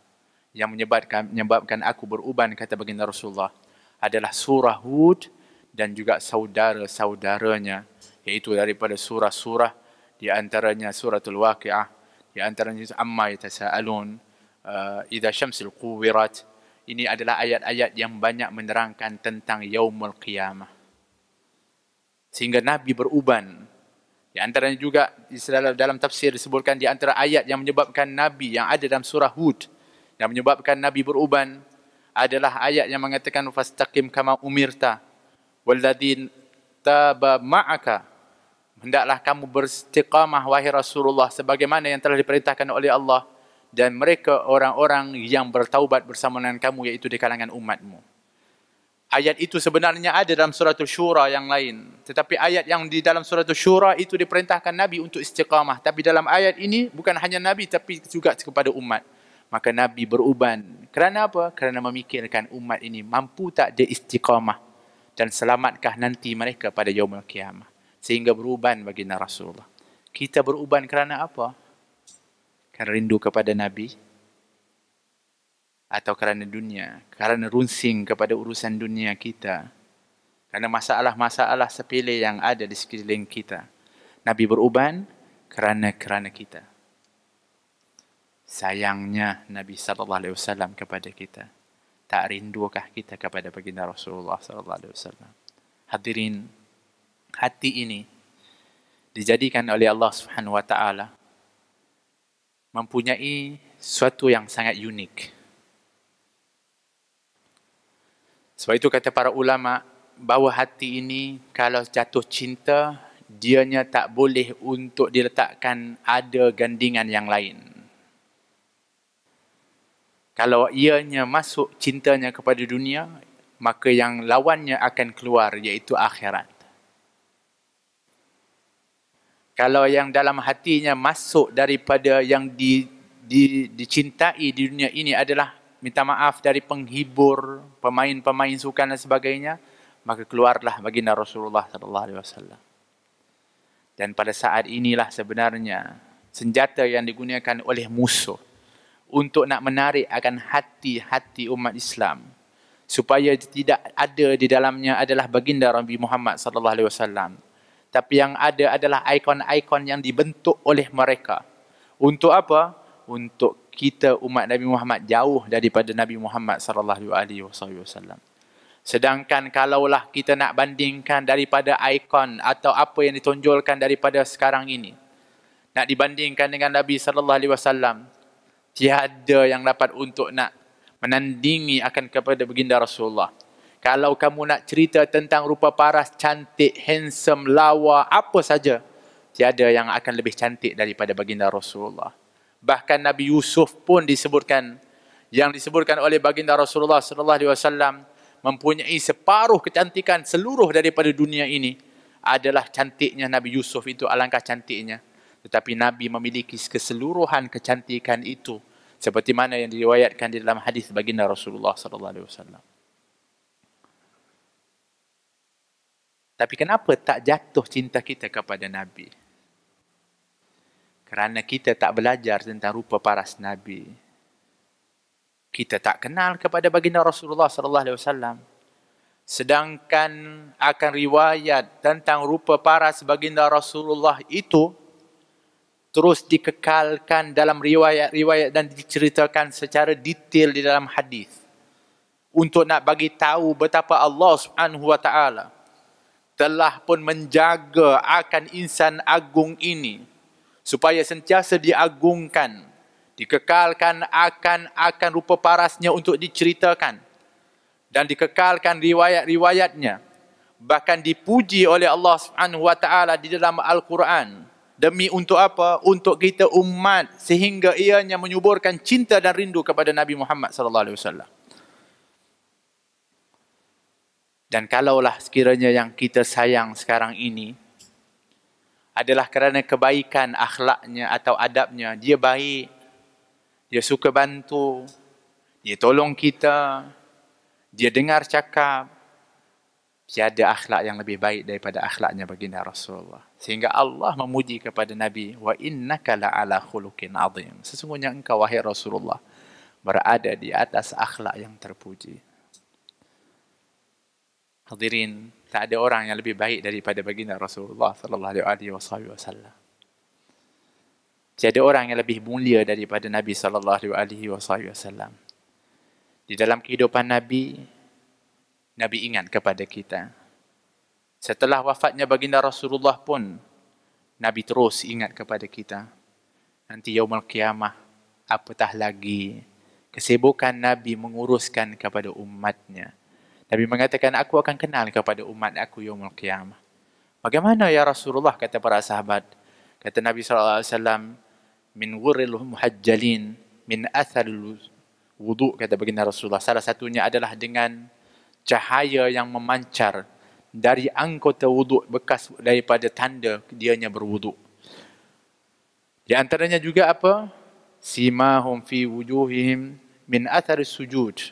Yang menyebabkan, menyebabkan aku beruban, kata baginda Rasulullah, adalah surah Hud dan juga saudara-saudaranya. Iaitu daripada surah-surah, di antaranya suratul waqi'ah, di antaranya amma yatasa'alun, uh, idha syamsil kuwirat. Ini adalah ayat-ayat yang banyak menerangkan tentang yaumul qiyamah sehingga Nabi beruban. Di antaranya juga dalam tafsir disebutkan di antara ayat yang menyebabkan Nabi yang ada dalam surah Hud yang menyebabkan Nabi beruban adalah ayat yang mengatakan fastaqim kama umirta walladzin taba ma'aka hendaklah kamu beristiqamah wahai Rasulullah sebagaimana yang telah diperintahkan oleh Allah dan mereka orang-orang yang bertaubat bersama dengan kamu yaitu di kalangan umatmu ayat itu sebenarnya ada dalam surah Syura yang lain. Tetapi ayat yang di dalam surah Syura itu diperintahkan Nabi untuk istiqamah. Tapi dalam ayat ini bukan hanya Nabi tapi juga kepada umat. Maka Nabi beruban. Kerana apa? Kerana memikirkan umat ini mampu tak dia istiqamah. Dan selamatkah nanti mereka pada yaumul kiamah. Sehingga beruban bagi Rasulullah. Kita beruban kerana apa? Kerana rindu kepada Nabi atau kerana dunia, kerana runsing kepada urusan dunia kita. Kerana masalah-masalah sepele yang ada di sekeliling kita. Nabi beruban kerana kerana kita. Sayangnya Nabi sallallahu alaihi wasallam kepada kita. Tak rindukah kita kepada baginda Rasulullah sallallahu alaihi wasallam? Hadirin, hati ini dijadikan oleh Allah Subhanahu wa taala mempunyai suatu yang sangat unik. Sebab itu kata para ulama, bahawa hati ini kalau jatuh cinta, dianya tak boleh untuk diletakkan ada gandingan yang lain. Kalau ianya masuk cintanya kepada dunia, maka yang lawannya akan keluar iaitu akhirat. Kalau yang dalam hatinya masuk daripada yang di, di, dicintai di dunia ini adalah minta maaf dari penghibur, pemain-pemain sukan dan sebagainya, maka keluarlah baginda Rasulullah sallallahu alaihi wasallam. Dan pada saat inilah sebenarnya senjata yang digunakan oleh musuh untuk nak menarik akan hati-hati umat Islam supaya tidak ada di dalamnya adalah baginda Nabi Muhammad sallallahu alaihi wasallam. Tapi yang ada adalah ikon-ikon yang dibentuk oleh mereka. Untuk apa? Untuk kita umat Nabi Muhammad jauh daripada Nabi Muhammad sallallahu alaihi wasallam. Sedangkan kalaulah kita nak bandingkan daripada ikon atau apa yang ditonjolkan daripada sekarang ini. Nak dibandingkan dengan Nabi sallallahu alaihi wasallam. Tiada yang dapat untuk nak menandingi akan kepada baginda Rasulullah. Kalau kamu nak cerita tentang rupa paras cantik, handsome, lawa, apa saja. Tiada yang akan lebih cantik daripada baginda Rasulullah. Bahkan Nabi Yusuf pun disebutkan yang disebutkan oleh baginda Rasulullah sallallahu alaihi wasallam mempunyai separuh kecantikan seluruh daripada dunia ini adalah cantiknya Nabi Yusuf itu alangkah cantiknya tetapi Nabi memiliki keseluruhan kecantikan itu seperti mana yang diriwayatkan di dalam hadis baginda Rasulullah sallallahu alaihi wasallam tapi kenapa tak jatuh cinta kita kepada Nabi kerana kita tak belajar tentang rupa paras Nabi. Kita tak kenal kepada baginda Rasulullah sallallahu alaihi wasallam. Sedangkan akan riwayat tentang rupa paras baginda Rasulullah itu terus dikekalkan dalam riwayat-riwayat dan diceritakan secara detail di dalam hadis untuk nak bagi tahu betapa Allah Subhanahu wa taala telah pun menjaga akan insan agung ini supaya sentiasa diagungkan, dikekalkan akan akan rupa parasnya untuk diceritakan dan dikekalkan riwayat-riwayatnya bahkan dipuji oleh Allah Subhanahu wa taala di dalam al-Quran demi untuk apa untuk kita umat sehingga ianya menyuburkan cinta dan rindu kepada Nabi Muhammad sallallahu alaihi wasallam dan kalaulah sekiranya yang kita sayang sekarang ini adalah kerana kebaikan akhlaknya atau adabnya. Dia baik. Dia suka bantu. Dia tolong kita. Dia dengar cakap. Tiada akhlak yang lebih baik daripada akhlaknya baginda Rasulullah. Sehingga Allah memuji kepada Nabi. Wa innaka la'ala khulukin azim. Sesungguhnya engkau wahai Rasulullah. Berada di atas akhlak yang terpuji. Hadirin tak ada orang yang lebih baik daripada baginda Rasulullah sallallahu alaihi wasallam. Tiada orang yang lebih mulia daripada Nabi sallallahu alaihi wasallam. Di dalam kehidupan Nabi, Nabi ingat kepada kita. Setelah wafatnya baginda Rasulullah pun Nabi terus ingat kepada kita. Nanti yaumul kiamah apatah lagi kesibukan Nabi menguruskan kepada umatnya. Nabi mengatakan, aku akan kenal kepada umat aku yawmul qiyamah. Bagaimana ya Rasulullah kata para sahabat? Kata Nabi saw alaihi wasallam min ghurril muhajjalin min athar wudu kata baginda Rasulullah salah satunya adalah dengan cahaya yang memancar dari anggota wudu bekas daripada tanda dianya berwudu. Di antaranya juga apa? Simahum fi wujuhihim min athar sujud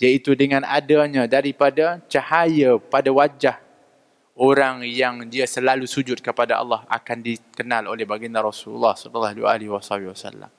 iaitu dengan adanya daripada cahaya pada wajah orang yang dia selalu sujud kepada Allah akan dikenal oleh baginda Rasulullah sallallahu alaihi wasallam.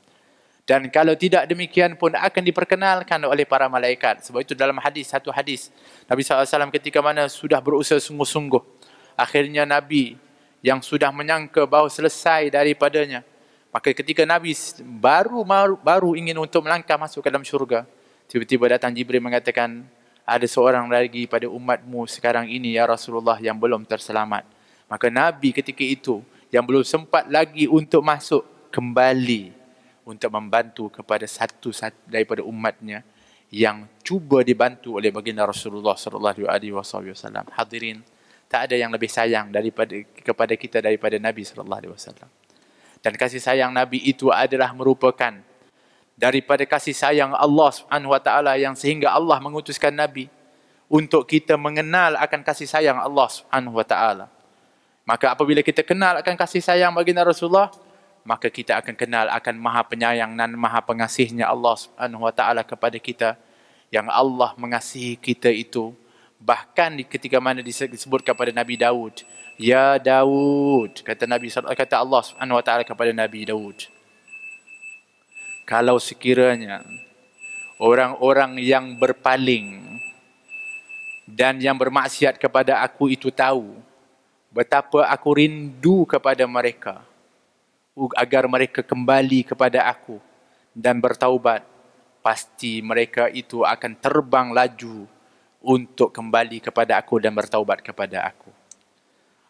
Dan kalau tidak demikian pun akan diperkenalkan oleh para malaikat. Sebab itu dalam hadis satu hadis Nabi Sallallahu Alaihi Wasallam ketika mana sudah berusaha sungguh-sungguh. Akhirnya Nabi yang sudah menyangka bahawa selesai daripadanya. Maka ketika Nabi baru baru ingin untuk melangkah masuk ke dalam syurga. Tiba-tiba datang Jibril mengatakan, ada seorang lagi pada umatmu sekarang ini ya Rasulullah yang belum terselamat. Maka Nabi ketika itu yang belum sempat lagi untuk masuk kembali untuk membantu kepada satu, satu daripada umatnya yang cuba dibantu oleh baginda Rasulullah sallallahu alaihi wasallam. Hadirin, tak ada yang lebih sayang daripada kepada kita daripada Nabi sallallahu alaihi wasallam. Dan kasih sayang Nabi itu adalah merupakan daripada kasih sayang Allah Subhanahu wa taala yang sehingga Allah mengutuskan nabi untuk kita mengenal akan kasih sayang Allah Subhanahu wa taala. Maka apabila kita kenal akan kasih sayang baginda Rasulullah, maka kita akan kenal akan Maha Penyayang dan Maha Pengasihnya Allah Subhanahu wa taala kepada kita yang Allah mengasihi kita itu bahkan ketika mana disebutkan kepada Nabi Daud, "Ya Daud," kata Nabi kata Allah Subhanahu wa taala kepada Nabi Daud kalau sekiranya orang-orang yang berpaling dan yang bermaksiat kepada aku itu tahu betapa aku rindu kepada mereka agar mereka kembali kepada aku dan bertaubat pasti mereka itu akan terbang laju untuk kembali kepada aku dan bertaubat kepada aku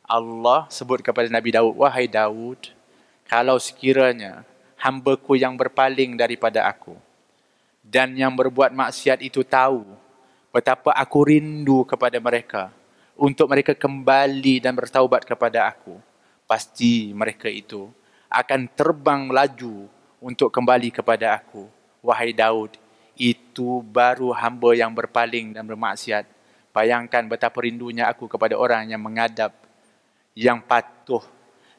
Allah sebut kepada Nabi Daud wahai Daud kalau sekiranya hambaku yang berpaling daripada aku. Dan yang berbuat maksiat itu tahu betapa aku rindu kepada mereka untuk mereka kembali dan bertaubat kepada aku. Pasti mereka itu akan terbang laju untuk kembali kepada aku. Wahai Daud, itu baru hamba yang berpaling dan bermaksiat. Bayangkan betapa rindunya aku kepada orang yang mengadap, yang patuh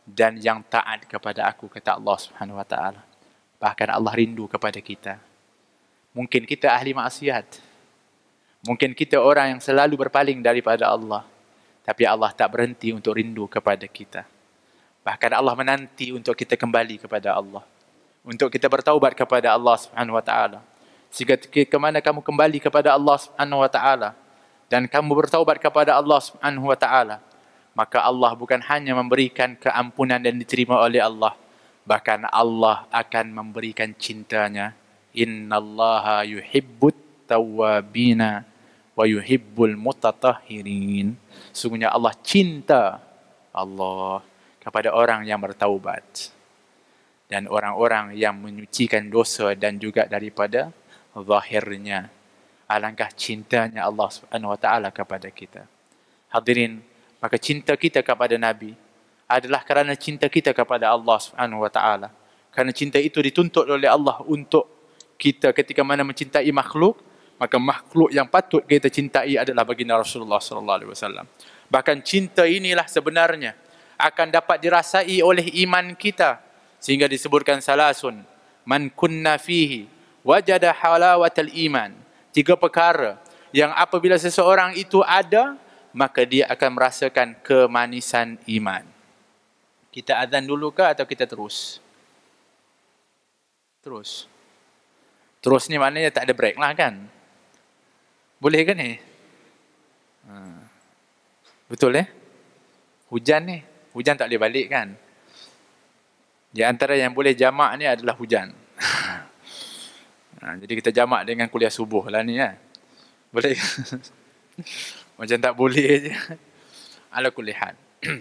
dan yang taat kepada aku kata Allah Subhanahu wa taala. Bahkan Allah rindu kepada kita. Mungkin kita ahli maksiat. Mungkin kita orang yang selalu berpaling daripada Allah. Tapi Allah tak berhenti untuk rindu kepada kita. Bahkan Allah menanti untuk kita kembali kepada Allah. Untuk kita bertaubat kepada Allah Subhanahu wa taala. Sehingga ke mana kamu kembali kepada Allah Subhanahu wa taala dan kamu bertaubat kepada Allah Subhanahu wa taala, maka Allah bukan hanya memberikan keampunan dan diterima oleh Allah bahkan Allah akan memberikan cintanya innallaha yuhibbut tawwabina wa yuhibbul mutatahhirin sungguhnya Allah cinta Allah kepada orang yang bertaubat dan orang-orang yang menyucikan dosa dan juga daripada zahirnya alangkah cintanya Allah Subhanahu wa taala kepada kita hadirin maka cinta kita kepada nabi adalah kerana cinta kita kepada Allah Subhanahu wa taala kerana cinta itu dituntut oleh Allah untuk kita ketika mana mencintai makhluk maka makhluk yang patut kita cintai adalah baginda Rasulullah sallallahu alaihi wasallam bahkan cinta inilah sebenarnya akan dapat dirasai oleh iman kita sehingga disebutkan salasun man kunna fihi wajada halawatal iman tiga perkara yang apabila seseorang itu ada maka dia akan merasakan kemanisan iman. Kita azan dulu ke atau kita terus? Terus. Terus ni maknanya tak ada break lah kan? Boleh ke ni? Ha. Betul eh? Hujan ni. Hujan tak boleh balik kan? Di antara yang boleh jamak ni adalah hujan. Ha, jadi kita jamak dengan kuliah subuh lah ni ya. Boleh? Macam tak boleh je. Ala kulihan.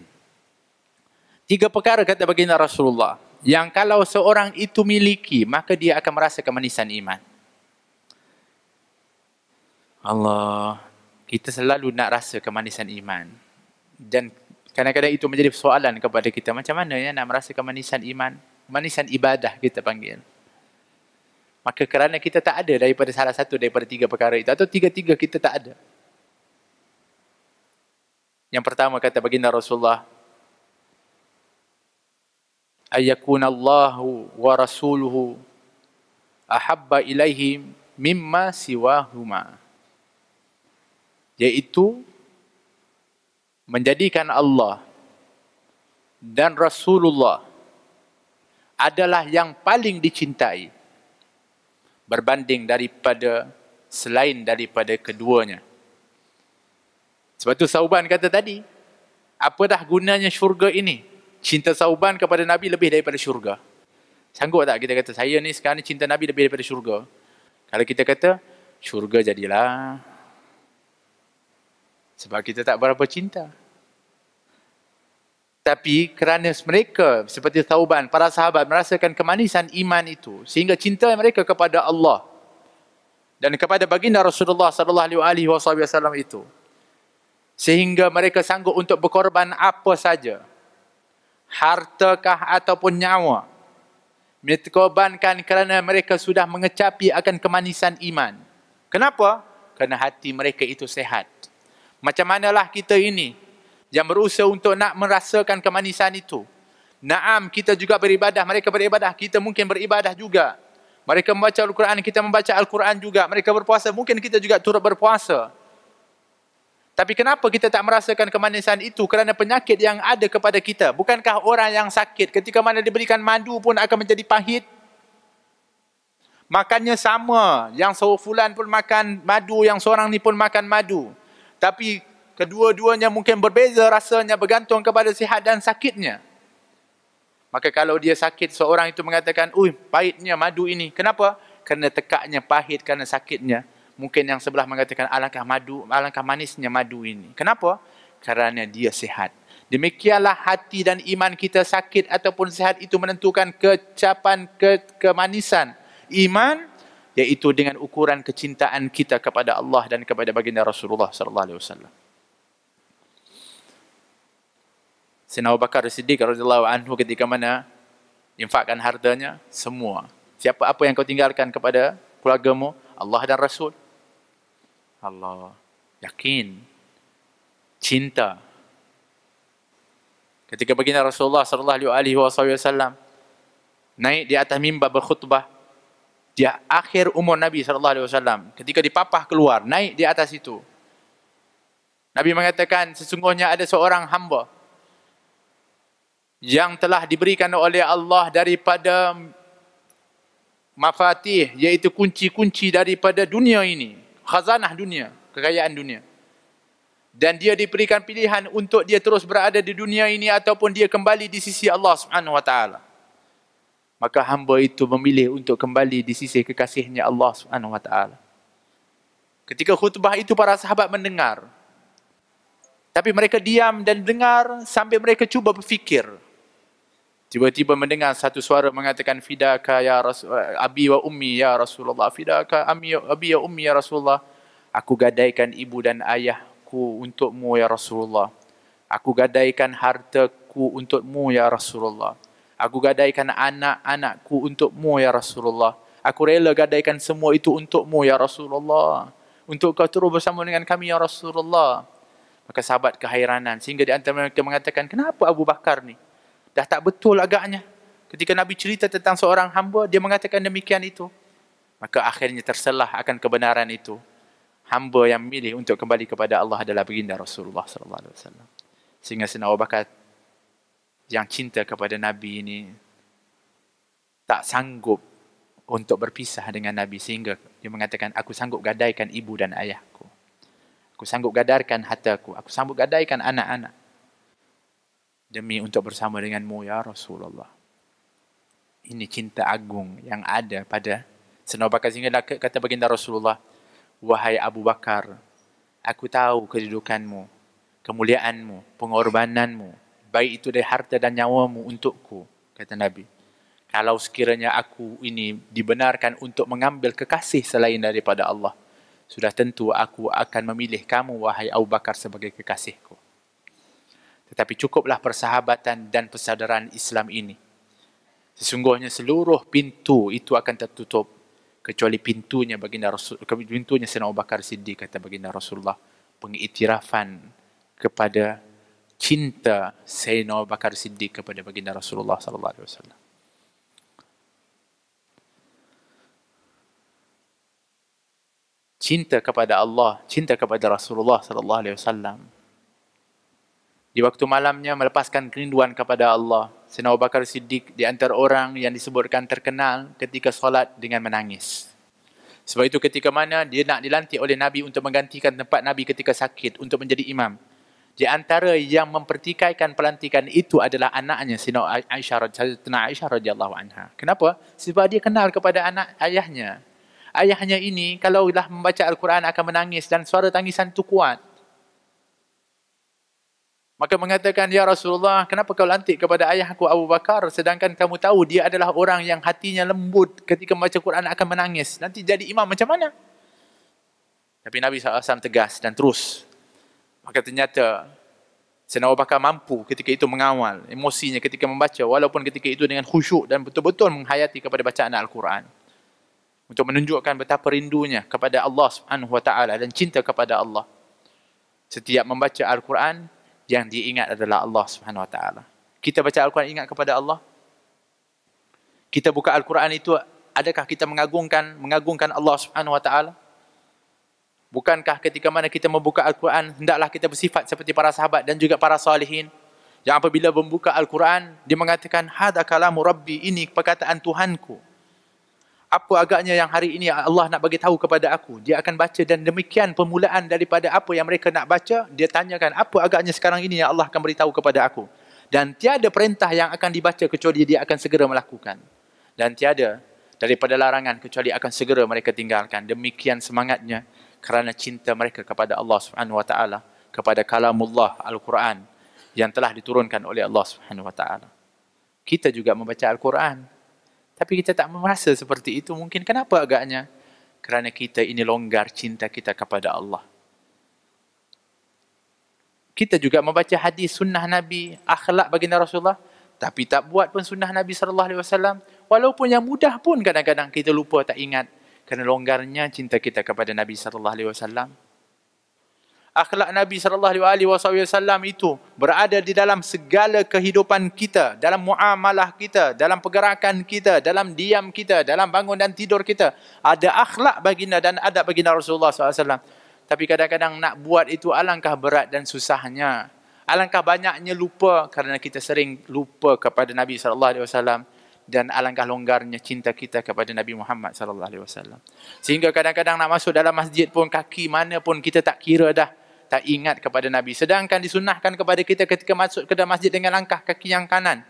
Tiga perkara kata baginda Rasulullah. Yang kalau seorang itu miliki, maka dia akan merasa kemanisan iman. Allah. Kita selalu nak rasa kemanisan iman. Dan kadang-kadang itu menjadi persoalan kepada kita. Macam mana ya nak merasa kemanisan iman? Manisan ibadah kita panggil. Maka kerana kita tak ada daripada salah satu daripada tiga perkara itu. Atau tiga-tiga kita tak ada. Yang pertama kata baginda Rasulullah ayakun Allah wa rasuluhu ahabba ilaihi mimma siwahuma yaitu menjadikan Allah dan Rasulullah adalah yang paling dicintai berbanding daripada selain daripada keduanya. Sebab tu Sauban kata tadi, apa dah gunanya syurga ini? Cinta Sauban kepada Nabi lebih daripada syurga. Sanggup tak kita kata, saya ni sekarang ni cinta Nabi lebih daripada syurga. Kalau kita kata, syurga jadilah. Sebab kita tak berapa cinta. Tapi kerana mereka seperti sauban para sahabat merasakan kemanisan iman itu. Sehingga cinta mereka kepada Allah. Dan kepada baginda Rasulullah SAW itu sehingga mereka sanggup untuk berkorban apa saja hartakah ataupun nyawa mereka korbankan kerana mereka sudah mengecapi akan kemanisan iman kenapa kerana hati mereka itu sehat macam manalah kita ini yang berusaha untuk nak merasakan kemanisan itu naam kita juga beribadah mereka beribadah kita mungkin beribadah juga mereka membaca Al-Quran, kita membaca Al-Quran juga. Mereka berpuasa, mungkin kita juga turut berpuasa. Tapi kenapa kita tak merasakan kemanisan itu? Kerana penyakit yang ada kepada kita. Bukankah orang yang sakit ketika mana diberikan madu pun akan menjadi pahit? Makannya sama. Yang seorang fulan pun makan madu, yang seorang ni pun makan madu. Tapi kedua-duanya mungkin berbeza rasanya bergantung kepada sihat dan sakitnya. Maka kalau dia sakit, seorang itu mengatakan, Ui, pahitnya madu ini. Kenapa? Kerana tekaknya pahit kerana sakitnya mungkin yang sebelah mengatakan alangkah madu alangkah manisnya madu ini kenapa kerana dia sihat demikianlah hati dan iman kita sakit ataupun sihat itu menentukan kecapan ke, kemanisan iman yaitu dengan ukuran kecintaan kita kepada Allah dan kepada baginda Rasulullah sallallahu alaihi wasallam Sayyidina Abu Bakar Siddiq radhiyallahu anhu ketika mana infakkan hartanya semua siapa apa yang kau tinggalkan kepada keluargamu Allah dan Rasul Allah yakin, cinta. Ketika baginda Rasulullah sallallahu alaihi wasallam naik di atas mimbar berkhutbah di akhir umur Nabi sallallahu alaihi wasallam, ketika dipapah keluar, naik di atas itu. Nabi mengatakan sesungguhnya ada seorang hamba yang telah diberikan oleh Allah daripada mafatih iaitu kunci-kunci daripada dunia ini khazanah dunia, kekayaan dunia. Dan dia diberikan pilihan untuk dia terus berada di dunia ini ataupun dia kembali di sisi Allah Subhanahu wa taala. Maka hamba itu memilih untuk kembali di sisi kekasihnya Allah Subhanahu wa taala. Ketika khutbah itu para sahabat mendengar. Tapi mereka diam dan dengar sambil mereka cuba berfikir tiba-tiba mendengar satu suara mengatakan fidaka ya rasul abi wa ummi ya rasulullah fidaka ami abi ya ummi ya rasulullah aku gadaikan ibu dan ayahku untukmu ya rasulullah aku gadaikan hartaku untukmu ya rasulullah aku gadaikan anak-anakku untukmu ya rasulullah aku rela gadaikan semua itu untukmu ya rasulullah untuk kau terus bersama dengan kami ya rasulullah maka sahabat keheranan sehingga di antara mereka mengatakan kenapa Abu Bakar ni dah tak betul agaknya. Ketika Nabi cerita tentang seorang hamba, dia mengatakan demikian itu. Maka akhirnya terselah akan kebenaran itu. Hamba yang milih untuk kembali kepada Allah adalah baginda Rasulullah sallallahu alaihi wasallam. Sehingga Sina Abu Bakar yang cinta kepada Nabi ini tak sanggup untuk berpisah dengan Nabi sehingga dia mengatakan aku sanggup gadaikan ibu dan ayahku. Aku sanggup gadarkan hataku, aku sanggup gadaikan anak-anak demi untuk bersama denganmu ya Rasulullah. Ini cinta agung yang ada pada Sayyidina Bakar sehingga kata baginda Rasulullah, wahai Abu Bakar, aku tahu kedudukanmu, kemuliaanmu, pengorbananmu, baik itu dari harta dan nyawamu untukku, kata Nabi. Kalau sekiranya aku ini dibenarkan untuk mengambil kekasih selain daripada Allah, sudah tentu aku akan memilih kamu, wahai Abu Bakar, sebagai kekasihku. Tetapi cukuplah persahabatan dan persaudaraan Islam ini. Sesungguhnya seluruh pintu itu akan tertutup kecuali pintunya baginda Rasul pintunya Sayyidina Abu Bakar Siddiq kata baginda Rasulullah pengiktirafan kepada cinta Sayyidina Abu Bakar Siddiq kepada baginda Rasulullah sallallahu alaihi wasallam. Cinta kepada Allah, cinta kepada Rasulullah sallallahu alaihi wasallam di waktu malamnya melepaskan kerinduan kepada Allah. Sina Abu Bakar Siddiq di antara orang yang disebutkan terkenal ketika solat dengan menangis. Sebab itu ketika mana dia nak dilantik oleh Nabi untuk menggantikan tempat Nabi ketika sakit untuk menjadi imam. Di antara yang mempertikaikan pelantikan itu adalah anaknya Sina Aisyah radhiyallahu anha. Kenapa? Sebab dia kenal kepada anak ayahnya. Ayahnya ini kalau dah membaca Al-Quran akan menangis dan suara tangisan itu kuat. Maka mengatakan, Ya Rasulullah, kenapa kau lantik kepada ayah aku Abu Bakar sedangkan kamu tahu dia adalah orang yang hatinya lembut ketika membaca Quran akan menangis. Nanti jadi imam macam mana? Tapi Nabi SAW tegas dan terus. Maka ternyata Sayyidina Bakar mampu ketika itu mengawal emosinya ketika membaca walaupun ketika itu dengan khusyuk dan betul-betul menghayati kepada bacaan Al-Quran. Untuk menunjukkan betapa rindunya kepada Allah SWT dan cinta kepada Allah. Setiap membaca Al-Quran, yang diingat adalah Allah Subhanahu Wa Taala. Kita baca Al-Quran ingat kepada Allah. Kita buka Al-Quran itu adakah kita mengagungkan mengagungkan Allah Subhanahu Wa Taala? Bukankah ketika mana kita membuka Al-Quran hendaklah kita bersifat seperti para sahabat dan juga para salihin yang apabila membuka Al-Quran dia mengatakan hadza kalamu rabbi ini perkataan Tuhanku apa agaknya yang hari ini Allah nak bagi tahu kepada aku. Dia akan baca dan demikian permulaan daripada apa yang mereka nak baca, dia tanyakan apa agaknya sekarang ini yang Allah akan beritahu kepada aku. Dan tiada perintah yang akan dibaca kecuali dia akan segera melakukan. Dan tiada daripada larangan kecuali akan segera mereka tinggalkan. Demikian semangatnya kerana cinta mereka kepada Allah Subhanahu Wa Taala kepada kalamullah Al-Quran yang telah diturunkan oleh Allah Subhanahu Wa Taala. Kita juga membaca Al-Quran, tapi kita tak merasa seperti itu mungkin. Kenapa agaknya? Kerana kita ini longgar cinta kita kepada Allah. Kita juga membaca hadis sunnah Nabi, akhlak baginda Rasulullah. Tapi tak buat pun sunnah Nabi SAW. Walaupun yang mudah pun kadang-kadang kita lupa tak ingat. Kerana longgarnya cinta kita kepada Nabi SAW akhlak Nabi sallallahu alaihi wasallam itu berada di dalam segala kehidupan kita, dalam muamalah kita, dalam pergerakan kita, dalam diam kita, dalam bangun dan tidur kita. Ada akhlak baginda dan adab baginda Rasulullah sallallahu Tapi kadang-kadang nak buat itu alangkah berat dan susahnya. Alangkah banyaknya lupa kerana kita sering lupa kepada Nabi sallallahu alaihi wasallam dan alangkah longgarnya cinta kita kepada Nabi Muhammad sallallahu alaihi wasallam. Sehingga kadang-kadang nak masuk dalam masjid pun kaki mana pun kita tak kira dah tak ingat kepada Nabi. Sedangkan disunahkan kepada kita ketika masuk ke dalam masjid dengan langkah kaki yang kanan.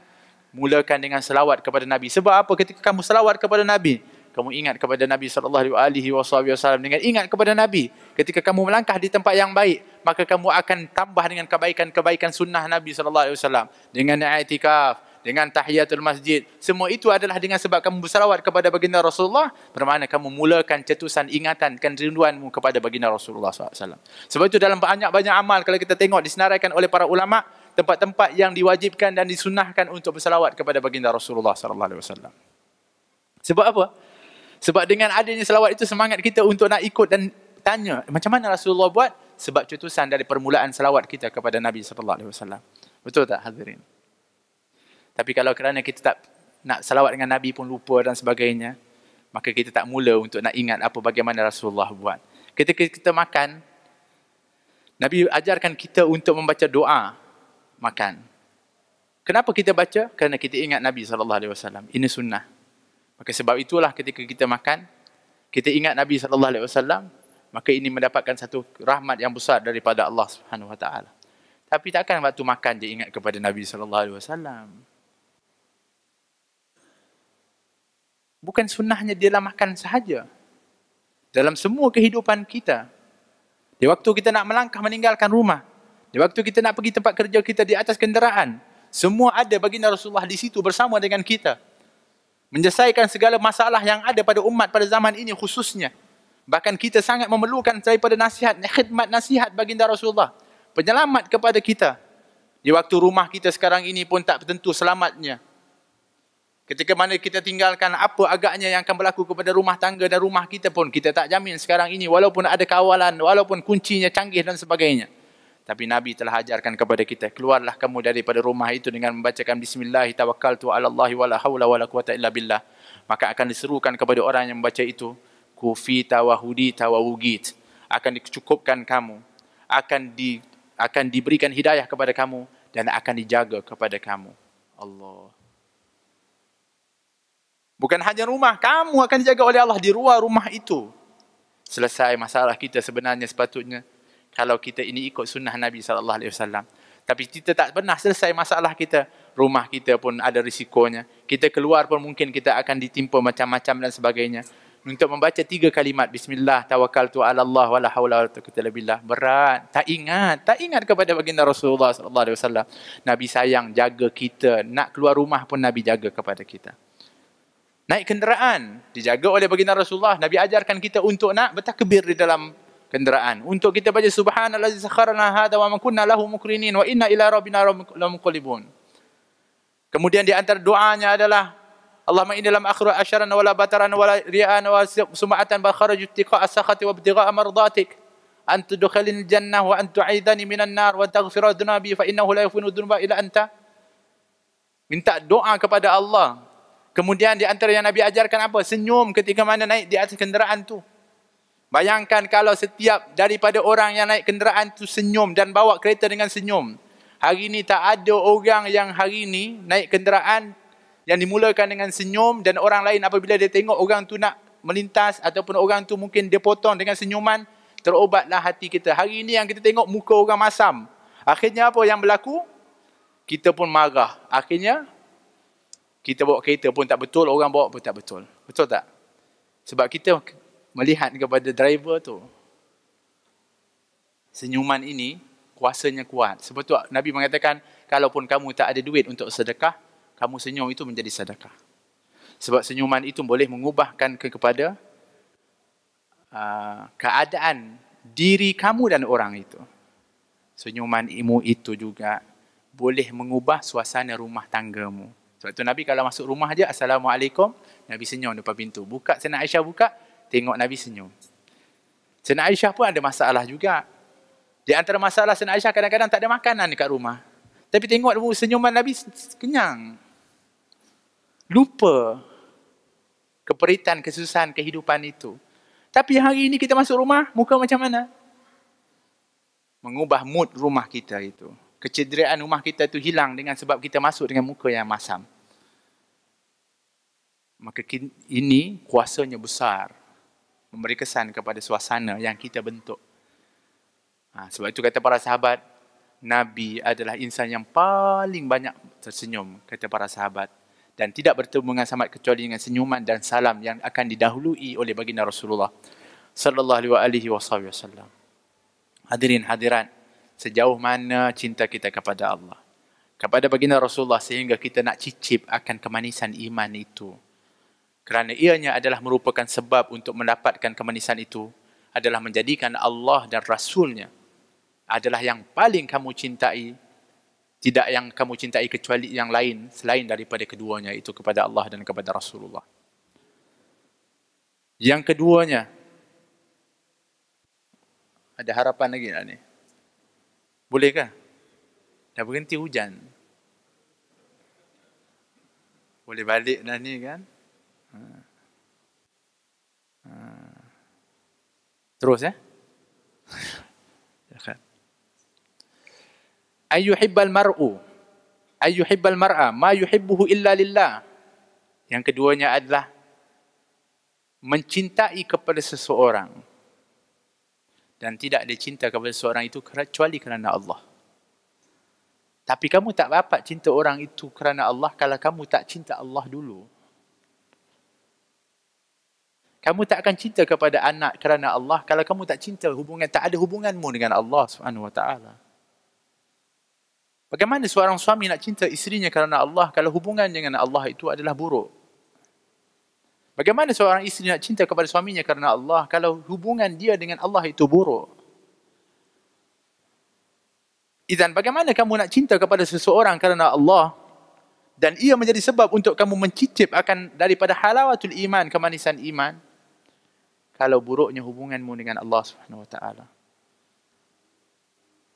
Mulakan dengan selawat kepada Nabi. Sebab apa ketika kamu selawat kepada Nabi? Kamu ingat kepada Nabi SAW dengan ingat kepada Nabi. Ketika kamu melangkah di tempat yang baik, maka kamu akan tambah dengan kebaikan-kebaikan sunnah Nabi SAW. Dengan i'tikaf, dengan tahiyatul masjid. Semua itu adalah dengan sebab kamu bersalawat kepada baginda Rasulullah. Bermakna kamu mulakan cetusan ingatan dan rinduanmu kepada baginda Rasulullah SAW. Sebab itu dalam banyak-banyak amal kalau kita tengok disenaraikan oleh para ulama tempat-tempat yang diwajibkan dan disunahkan untuk bersalawat kepada baginda Rasulullah SAW. Sebab apa? Sebab dengan adanya salawat itu semangat kita untuk nak ikut dan tanya macam mana Rasulullah buat? Sebab cetusan dari permulaan salawat kita kepada Nabi SAW. Betul tak hadirin? Tapi kalau kerana kita tak nak salawat dengan Nabi pun lupa dan sebagainya, maka kita tak mula untuk nak ingat apa bagaimana Rasulullah buat. Ketika kita makan, Nabi ajarkan kita untuk membaca doa makan. Kenapa kita baca? Kerana kita ingat Nabi saw. Ini sunnah. Maka sebab itulah ketika kita makan, kita ingat Nabi saw. maka ini mendapatkan satu rahmat yang besar daripada Allah Subhanahu wa taala. Tapi takkan waktu makan dia ingat kepada Nabi saw. bukan sunnahnya dalam makan sahaja. Dalam semua kehidupan kita. Di waktu kita nak melangkah meninggalkan rumah. Di waktu kita nak pergi tempat kerja kita di atas kenderaan. Semua ada bagi Rasulullah di situ bersama dengan kita. Menyelesaikan segala masalah yang ada pada umat pada zaman ini khususnya. Bahkan kita sangat memerlukan daripada nasihat, khidmat nasihat baginda Rasulullah. Penyelamat kepada kita. Di waktu rumah kita sekarang ini pun tak tentu selamatnya. Ketika mana kita tinggalkan apa agaknya yang akan berlaku kepada rumah tangga dan rumah kita pun kita tak jamin sekarang ini walaupun ada kawalan walaupun kuncinya canggih dan sebagainya. Tapi Nabi telah ajarkan kepada kita keluarlah kamu daripada rumah itu dengan membacakan bismillah Maka akan diserukan kepada orang yang membaca itu kufi tawahudi tawawugit akan dicukupkan kamu akan di akan diberikan hidayah kepada kamu dan akan dijaga kepada kamu. Allah Bukan hanya rumah, kamu akan dijaga oleh Allah di luar rumah itu. Selesai masalah kita sebenarnya sepatutnya kalau kita ini ikut sunnah Nabi sallallahu alaihi wasallam. Tapi kita tak pernah selesai masalah kita. Rumah kita pun ada risikonya. Kita keluar pun mungkin kita akan ditimpa macam-macam dan sebagainya. Untuk membaca tiga kalimat bismillah tawakkaltu ala Allah wala haula wala quwwata illa billah. Berat, tak ingat, tak ingat kepada baginda Rasulullah sallallahu alaihi wasallam. Nabi sayang jaga kita, nak keluar rumah pun Nabi jaga kepada kita. Naik kenderaan, dijaga oleh baginda Rasulullah. Nabi ajarkan kita untuk nak bertakbir di dalam kenderaan. Untuk kita baca subhanallazi sakharana hadha wa ma kunna lahu mukrinin wa inna ila rabbina lamunqalibun. Kemudian di antara doanya adalah Allah ma'in dalam akhir asharan wala bataran wala ria'an wa sumatan bal kharaju tiqa asakhati wa ibtigha'a mardatik. Antu dukhalin jannah wa antu aidani minan nar wa taghfiru dhunubi fa innahu la yaghfiru dhunuba anta. Minta doa kepada Allah Kemudian di antara yang Nabi ajarkan apa? Senyum ketika mana naik di atas kenderaan tu. Bayangkan kalau setiap daripada orang yang naik kenderaan tu senyum dan bawa kereta dengan senyum. Hari ini tak ada orang yang hari ini naik kenderaan yang dimulakan dengan senyum dan orang lain apabila dia tengok orang tu nak melintas ataupun orang tu mungkin dia potong dengan senyuman, terobatlah hati kita. Hari ini yang kita tengok muka orang masam. Akhirnya apa yang berlaku? Kita pun marah. Akhirnya kita bawa kereta pun tak betul, orang bawa pun tak betul. Betul tak? Sebab kita melihat kepada driver tu. Senyuman ini kuasanya kuat. Sebab tu Nabi mengatakan, kalaupun kamu tak ada duit untuk sedekah, kamu senyum itu menjadi sedekah. Sebab senyuman itu boleh mengubahkan ke kepada uh, keadaan diri kamu dan orang itu. Senyuman imu itu juga boleh mengubah suasana rumah tanggamu. Sebab tu Nabi kalau masuk rumah je, Assalamualaikum, Nabi senyum depan pintu. Buka, Sena Aisyah buka, tengok Nabi senyum. Sena Aisyah pun ada masalah juga. Di antara masalah Sena Aisyah kadang-kadang tak ada makanan dekat rumah. Tapi tengok senyuman Nabi kenyang. Lupa keperitan, kesusahan kehidupan itu. Tapi hari ini kita masuk rumah, muka macam mana? Mengubah mood rumah kita itu. Kecederaan rumah kita itu hilang dengan sebab kita masuk dengan muka yang masam maka ini kuasanya besar memberi kesan kepada suasana yang kita bentuk. Ha, sebab itu kata para sahabat, Nabi adalah insan yang paling banyak tersenyum, kata para sahabat. Dan tidak bertemu dengan sahabat kecuali dengan senyuman dan salam yang akan didahului oleh baginda Rasulullah. Sallallahu alaihi wasallam. Hadirin, hadirat, sejauh mana cinta kita kepada Allah? Kepada baginda Rasulullah sehingga kita nak cicip akan kemanisan iman itu kerana ianya adalah merupakan sebab untuk mendapatkan kemanisan itu adalah menjadikan Allah dan Rasulnya adalah yang paling kamu cintai tidak yang kamu cintai kecuali yang lain selain daripada keduanya itu kepada Allah dan kepada Rasulullah yang keduanya ada harapan lagi tak ni bolehkah dah berhenti hujan boleh balik dah ni kan Terus ya. Ayuhibbal ya, Ayuhibbal mar'u. Ayuhibbal mar'a ma yuhibbuhu illa lillah. Yang keduanya adalah mencintai kepada seseorang dan tidak ada cinta kepada seseorang itu kecuali kerana Allah. Tapi kamu tak dapat cinta orang itu kerana Allah kalau kamu tak cinta Allah dulu. Kamu tak akan cinta kepada anak kerana Allah kalau kamu tak cinta hubungan tak ada hubunganmu dengan Allah Subhanahu wa taala. Bagaimana seorang suami nak cinta isterinya kerana Allah kalau hubungan dengan Allah itu adalah buruk? Bagaimana seorang isteri nak cinta kepada suaminya kerana Allah kalau hubungan dia dengan Allah itu buruk? Izan, bagaimana kamu nak cinta kepada seseorang kerana Allah dan ia menjadi sebab untuk kamu mencicip akan daripada halawatul iman, kemanisan iman? kalau buruknya hubunganmu dengan Allah Subhanahu Wa Taala.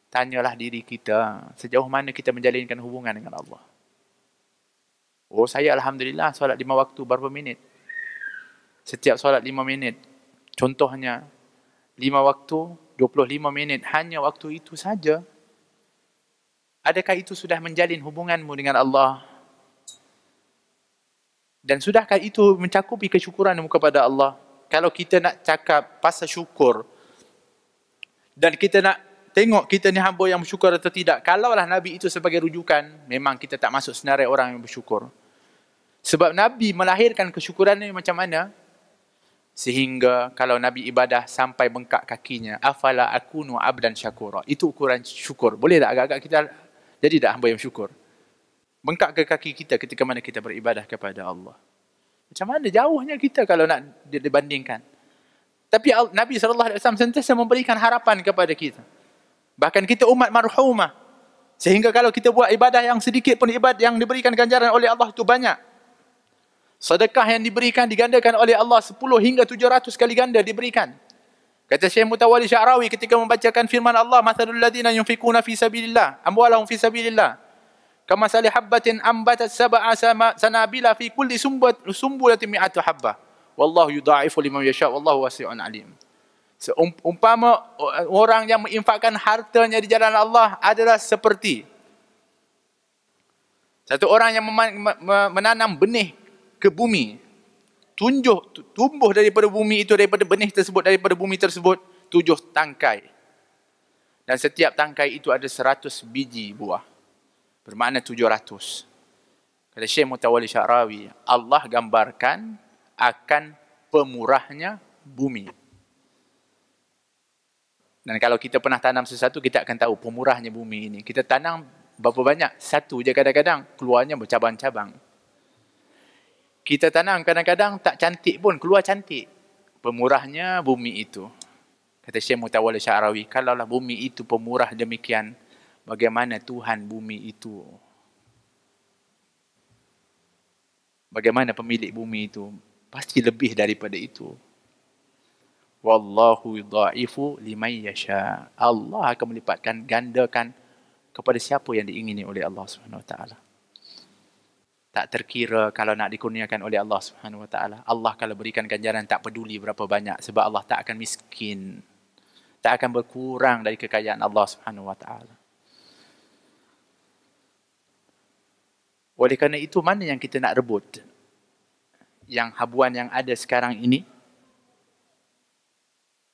Tanyalah diri kita sejauh mana kita menjalinkan hubungan dengan Allah. Oh saya alhamdulillah solat lima waktu berapa minit? Setiap solat lima minit. Contohnya lima waktu dua puluh lima minit hanya waktu itu saja. Adakah itu sudah menjalin hubunganmu dengan Allah? Dan sudahkah itu mencakupi kesyukuranmu kepada Allah? kalau kita nak cakap pasal syukur dan kita nak tengok kita ni hamba yang bersyukur atau tidak, kalaulah Nabi itu sebagai rujukan, memang kita tak masuk senarai orang yang bersyukur. Sebab Nabi melahirkan kesyukuran ni macam mana? Sehingga kalau Nabi ibadah sampai bengkak kakinya, afala akunu abdan syakura. Itu ukuran syukur. Boleh tak agak-agak kita jadi tak hamba yang bersyukur. Bengkak ke kaki kita ketika mana kita beribadah kepada Allah. Macam mana jauhnya kita kalau nak dibandingkan. Tapi Nabi SAW sentiasa memberikan harapan kepada kita. Bahkan kita umat marhumah. Sehingga kalau kita buat ibadah yang sedikit pun ibadah yang diberikan ganjaran oleh Allah itu banyak. Sedekah yang diberikan digandakan oleh Allah 10 hingga 700 kali ganda diberikan. Kata Syekh Mutawali Syarawi ketika membacakan firman Allah, "Mathalul ladzina yunfikuna fi sabilillah, amwalahum fi sabilillah." kama sali habbatin ambatat sab'a sama sanabila fi kulli sumbat sumbulati mi'atu habba wallahu yudha'ifu liman yasha wallahu wasi'un alim seumpama um, orang yang menginfakkan hartanya di jalan Allah adalah seperti satu orang yang menanam benih ke bumi tunjuk tumbuh daripada bumi itu daripada benih tersebut daripada bumi tersebut tujuh tangkai dan setiap tangkai itu ada seratus biji buah bermakna ratus. Kata Syekh Mutawalli Syarawi, Allah gambarkan akan pemurahnya bumi. Dan kalau kita pernah tanam sesuatu, kita akan tahu pemurahnya bumi ini. Kita tanam berapa banyak? Satu je kadang-kadang, keluarnya bercabang-cabang. Kita tanam kadang-kadang tak cantik pun, keluar cantik. Pemurahnya bumi itu. Kata Syekh Mutawalli Syarawi, kalaulah bumi itu pemurah demikian, bagaimana Tuhan bumi itu. Bagaimana pemilik bumi itu. Pasti lebih daripada itu. Wallahu da'ifu limay yasha. Allah akan melipatkan, gandakan kepada siapa yang diingini oleh Allah Subhanahu Wa Taala. Tak terkira kalau nak dikurniakan oleh Allah Subhanahu Wa Taala. Allah kalau berikan ganjaran tak peduli berapa banyak sebab Allah tak akan miskin. Tak akan berkurang dari kekayaan Allah Subhanahu Wa Taala. Oleh kerana itu mana yang kita nak rebut? Yang habuan yang ada sekarang ini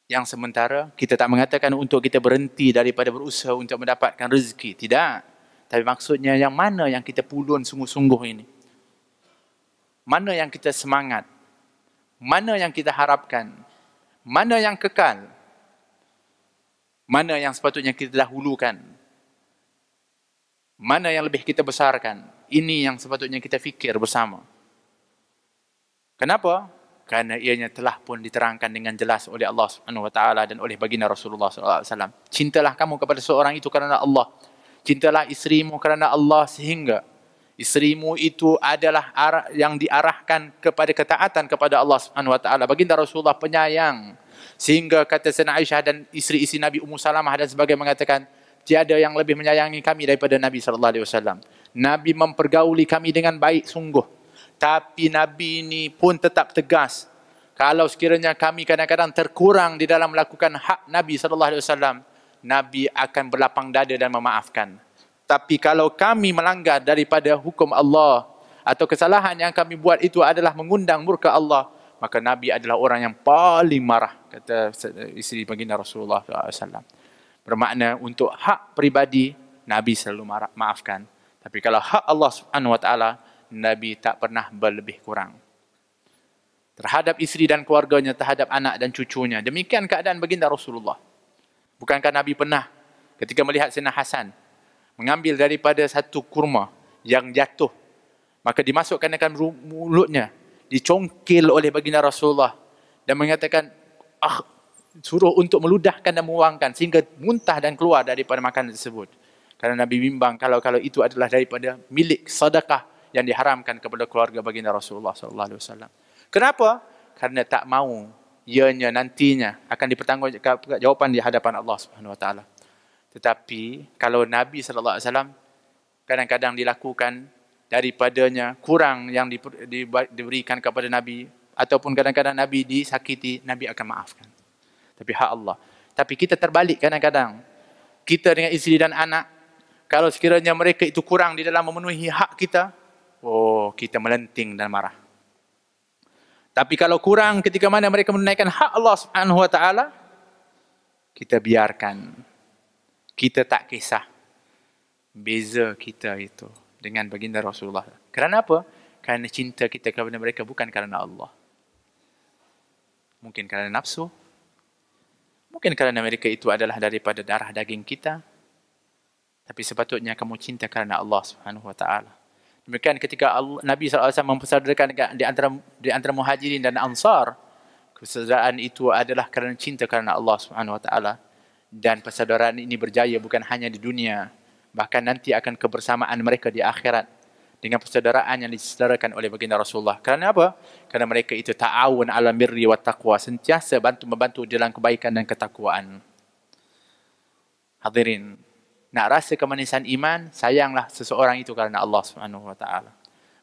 yang sementara kita tak mengatakan untuk kita berhenti daripada berusaha untuk mendapatkan rezeki, tidak. Tapi maksudnya yang mana yang kita pulun sungguh-sungguh ini? Mana yang kita semangat? Mana yang kita harapkan? Mana yang kekal? Mana yang sepatutnya kita dahulukan? Mana yang lebih kita besarkan? Ini yang sepatutnya kita fikir bersama. Kenapa? Karena ianya telah pun diterangkan dengan jelas oleh Allah Subhanahu Wa Taala dan oleh baginda Rasulullah Sallallahu Alaihi Wasallam. Cintalah kamu kepada seorang itu kerana Allah. Cintalah istrimu kerana Allah sehingga istrimu itu adalah yang diarahkan kepada ketaatan kepada Allah Subhanahu Wa Taala. Baginda Rasulullah penyayang sehingga kata Sena Aisyah dan istri-istri Nabi Ummu Salamah dan sebagainya mengatakan tiada yang lebih menyayangi kami daripada Nabi Sallallahu Alaihi Wasallam. Nabi mempergauli kami dengan baik sungguh. Tapi Nabi ini pun tetap tegas. Kalau sekiranya kami kadang-kadang terkurang di dalam melakukan hak Nabi SAW, Nabi akan berlapang dada dan memaafkan. Tapi kalau kami melanggar daripada hukum Allah atau kesalahan yang kami buat itu adalah mengundang murka Allah, maka Nabi adalah orang yang paling marah, kata isteri baginda Rasulullah SAW. Bermakna untuk hak pribadi, Nabi selalu maafkan. Tapi kalau hak Allah Subhanahu wa taala, Nabi tak pernah berlebih kurang. Terhadap isteri dan keluarganya, terhadap anak dan cucunya. Demikian keadaan baginda Rasulullah. Bukankah Nabi pernah ketika melihat Sina Hasan mengambil daripada satu kurma yang jatuh. Maka dimasukkan dengan mulutnya. Dicongkil oleh baginda Rasulullah. Dan mengatakan, ah, suruh untuk meludahkan dan membuangkan sehingga muntah dan keluar daripada makanan tersebut. Kerana Nabi bimbang kalau kalau itu adalah daripada milik sedekah yang diharamkan kepada keluarga baginda Rasulullah sallallahu alaihi wasallam. Kenapa? Karena tak mau ianya nantinya akan dipertanggungjawabkan jawapan di hadapan Allah Subhanahu wa taala. Tetapi kalau Nabi sallallahu alaihi wasallam kadang-kadang dilakukan daripadanya kurang yang di, di, diberikan kepada Nabi ataupun kadang-kadang Nabi disakiti, Nabi akan maafkan. Tapi hak Allah. Tapi kita terbalik kadang-kadang. Kita dengan isteri dan anak kalau sekiranya mereka itu kurang di dalam memenuhi hak kita, oh kita melenting dan marah. Tapi kalau kurang ketika mana mereka menunaikan hak Allah Subhanahu wa taala, kita biarkan. Kita tak kisah. Beza kita itu dengan baginda Rasulullah. Kerana apa? Kerana cinta kita kepada mereka bukan kerana Allah. Mungkin kerana nafsu. Mungkin kerana mereka itu adalah daripada darah daging kita tapi sepatutnya kamu cinta kerana Allah Subhanahu wa taala. Demikian ketika Allah, Nabi SAW mempersaudarakan di antara di antara Muhajirin dan Ansar, persaudaraan itu adalah kerana cinta kerana Allah Subhanahu wa taala dan persaudaraan ini berjaya bukan hanya di dunia, bahkan nanti akan kebersamaan mereka di akhirat dengan persaudaraan yang disaudarakan oleh baginda Rasulullah. Kerana apa? Kerana mereka itu ta'awun ala mirri wa taqwa, sentiasa bantu-membantu dalam kebaikan dan ketakwaan. Hadirin, nak rasa kemanisan iman, sayanglah seseorang itu kerana Allah Subhanahu Wa Taala.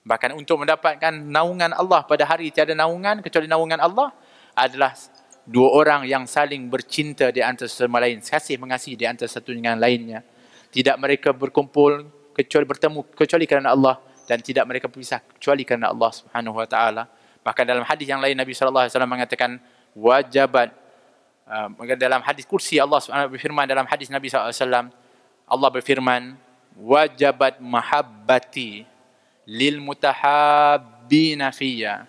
Bahkan untuk mendapatkan naungan Allah pada hari tiada naungan kecuali naungan Allah adalah dua orang yang saling bercinta di antara sesama lain, kasih mengasihi di antara satu dengan lainnya. Tidak mereka berkumpul kecuali bertemu kecuali kerana Allah dan tidak mereka berpisah kecuali kerana Allah Subhanahu Wa Taala. Bahkan dalam hadis yang lain Nabi Sallallahu Alaihi Wasallam mengatakan wajibat uh, dalam hadis kursi Allah Subhanahu Wa Taala berfirman dalam hadis Nabi Sallallahu Alaihi Wasallam Allah berfirman, wajabat mahabbati lil mutahabbina fiyya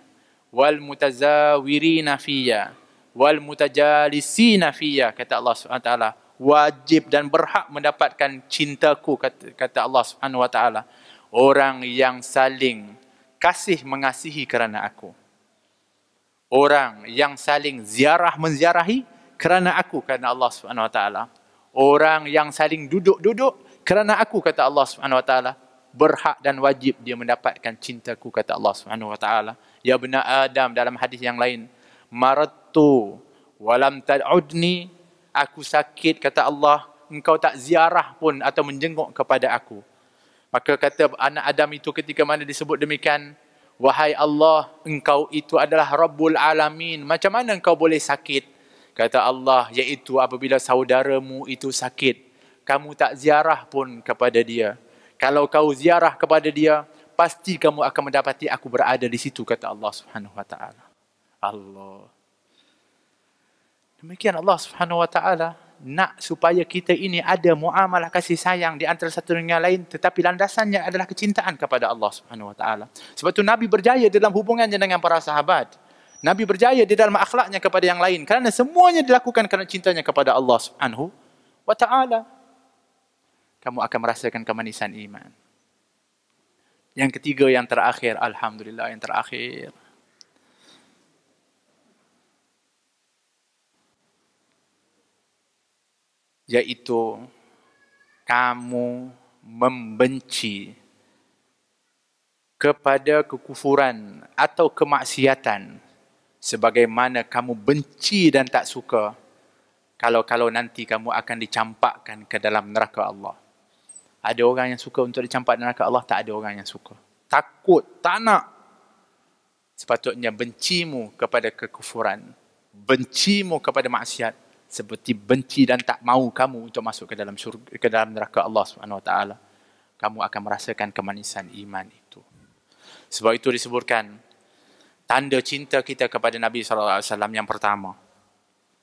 wal mutazawirina fiyya wal mutajalisina fiyya kata Allah swt, wajib dan berhak mendapatkan cintaku kata, kata Allah swt, orang yang saling kasih mengasihi kerana aku orang yang saling ziarah menziarahi kerana aku kerana Allah Subhanahu wa taala orang yang saling duduk-duduk kerana aku kata Allah swt berhak dan wajib dia mendapatkan cintaku kata Allah swt. ya bena adam dalam hadis yang lain marattu walam tad'udni aku sakit kata Allah engkau tak ziarah pun atau menjenguk kepada aku maka kata anak adam itu ketika mana disebut demikian wahai Allah engkau itu adalah rabbul alamin macam mana engkau boleh sakit Kata Allah iaitu apabila saudaramu itu sakit, kamu tak ziarah pun kepada dia. Kalau kau ziarah kepada dia, pasti kamu akan mendapati aku berada di situ kata Allah Subhanahu wa taala. Allah. Demikian Allah Subhanahu wa taala nak supaya kita ini ada muamalah kasih sayang di antara satu dengan lain tetapi landasannya adalah kecintaan kepada Allah Subhanahu wa taala. Sebab itu Nabi berjaya dalam hubungannya dengan para sahabat. Nabi berjaya di dalam akhlaknya kepada yang lain kerana semuanya dilakukan kerana cintanya kepada Allah Subhanahu wa taala. Kamu akan merasakan kemanisan iman. Yang ketiga yang terakhir, alhamdulillah yang terakhir. Yaitu kamu membenci kepada kekufuran atau kemaksiatan sebagaimana kamu benci dan tak suka kalau-kalau nanti kamu akan dicampakkan ke dalam neraka Allah. Ada orang yang suka untuk dicampak neraka Allah, tak ada orang yang suka. Takut, tak nak. Sepatutnya bencimu kepada kekufuran. Bencimu kepada maksiat. Seperti benci dan tak mau kamu untuk masuk ke dalam syurga, ke dalam neraka Allah SWT. Kamu akan merasakan kemanisan iman itu. Sebab itu disebutkan tanda cinta kita kepada Nabi sallallahu alaihi wasallam yang pertama.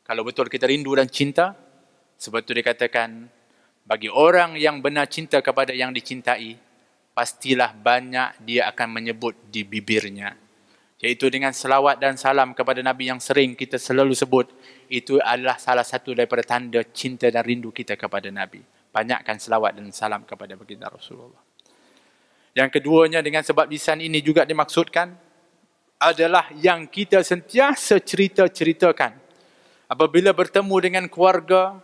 Kalau betul kita rindu dan cinta, sebetulnya dikatakan bagi orang yang benar cinta kepada yang dicintai, pastilah banyak dia akan menyebut di bibirnya. yaitu dengan selawat dan salam kepada Nabi yang sering kita selalu sebut, itu adalah salah satu daripada tanda cinta dan rindu kita kepada Nabi. Banyakkan selawat dan salam kepada baginda Rasulullah. Yang keduanya dengan sebab lisan ini juga dimaksudkan, adalah yang kita sentiasa cerita-ceritakan. Apabila bertemu dengan keluarga,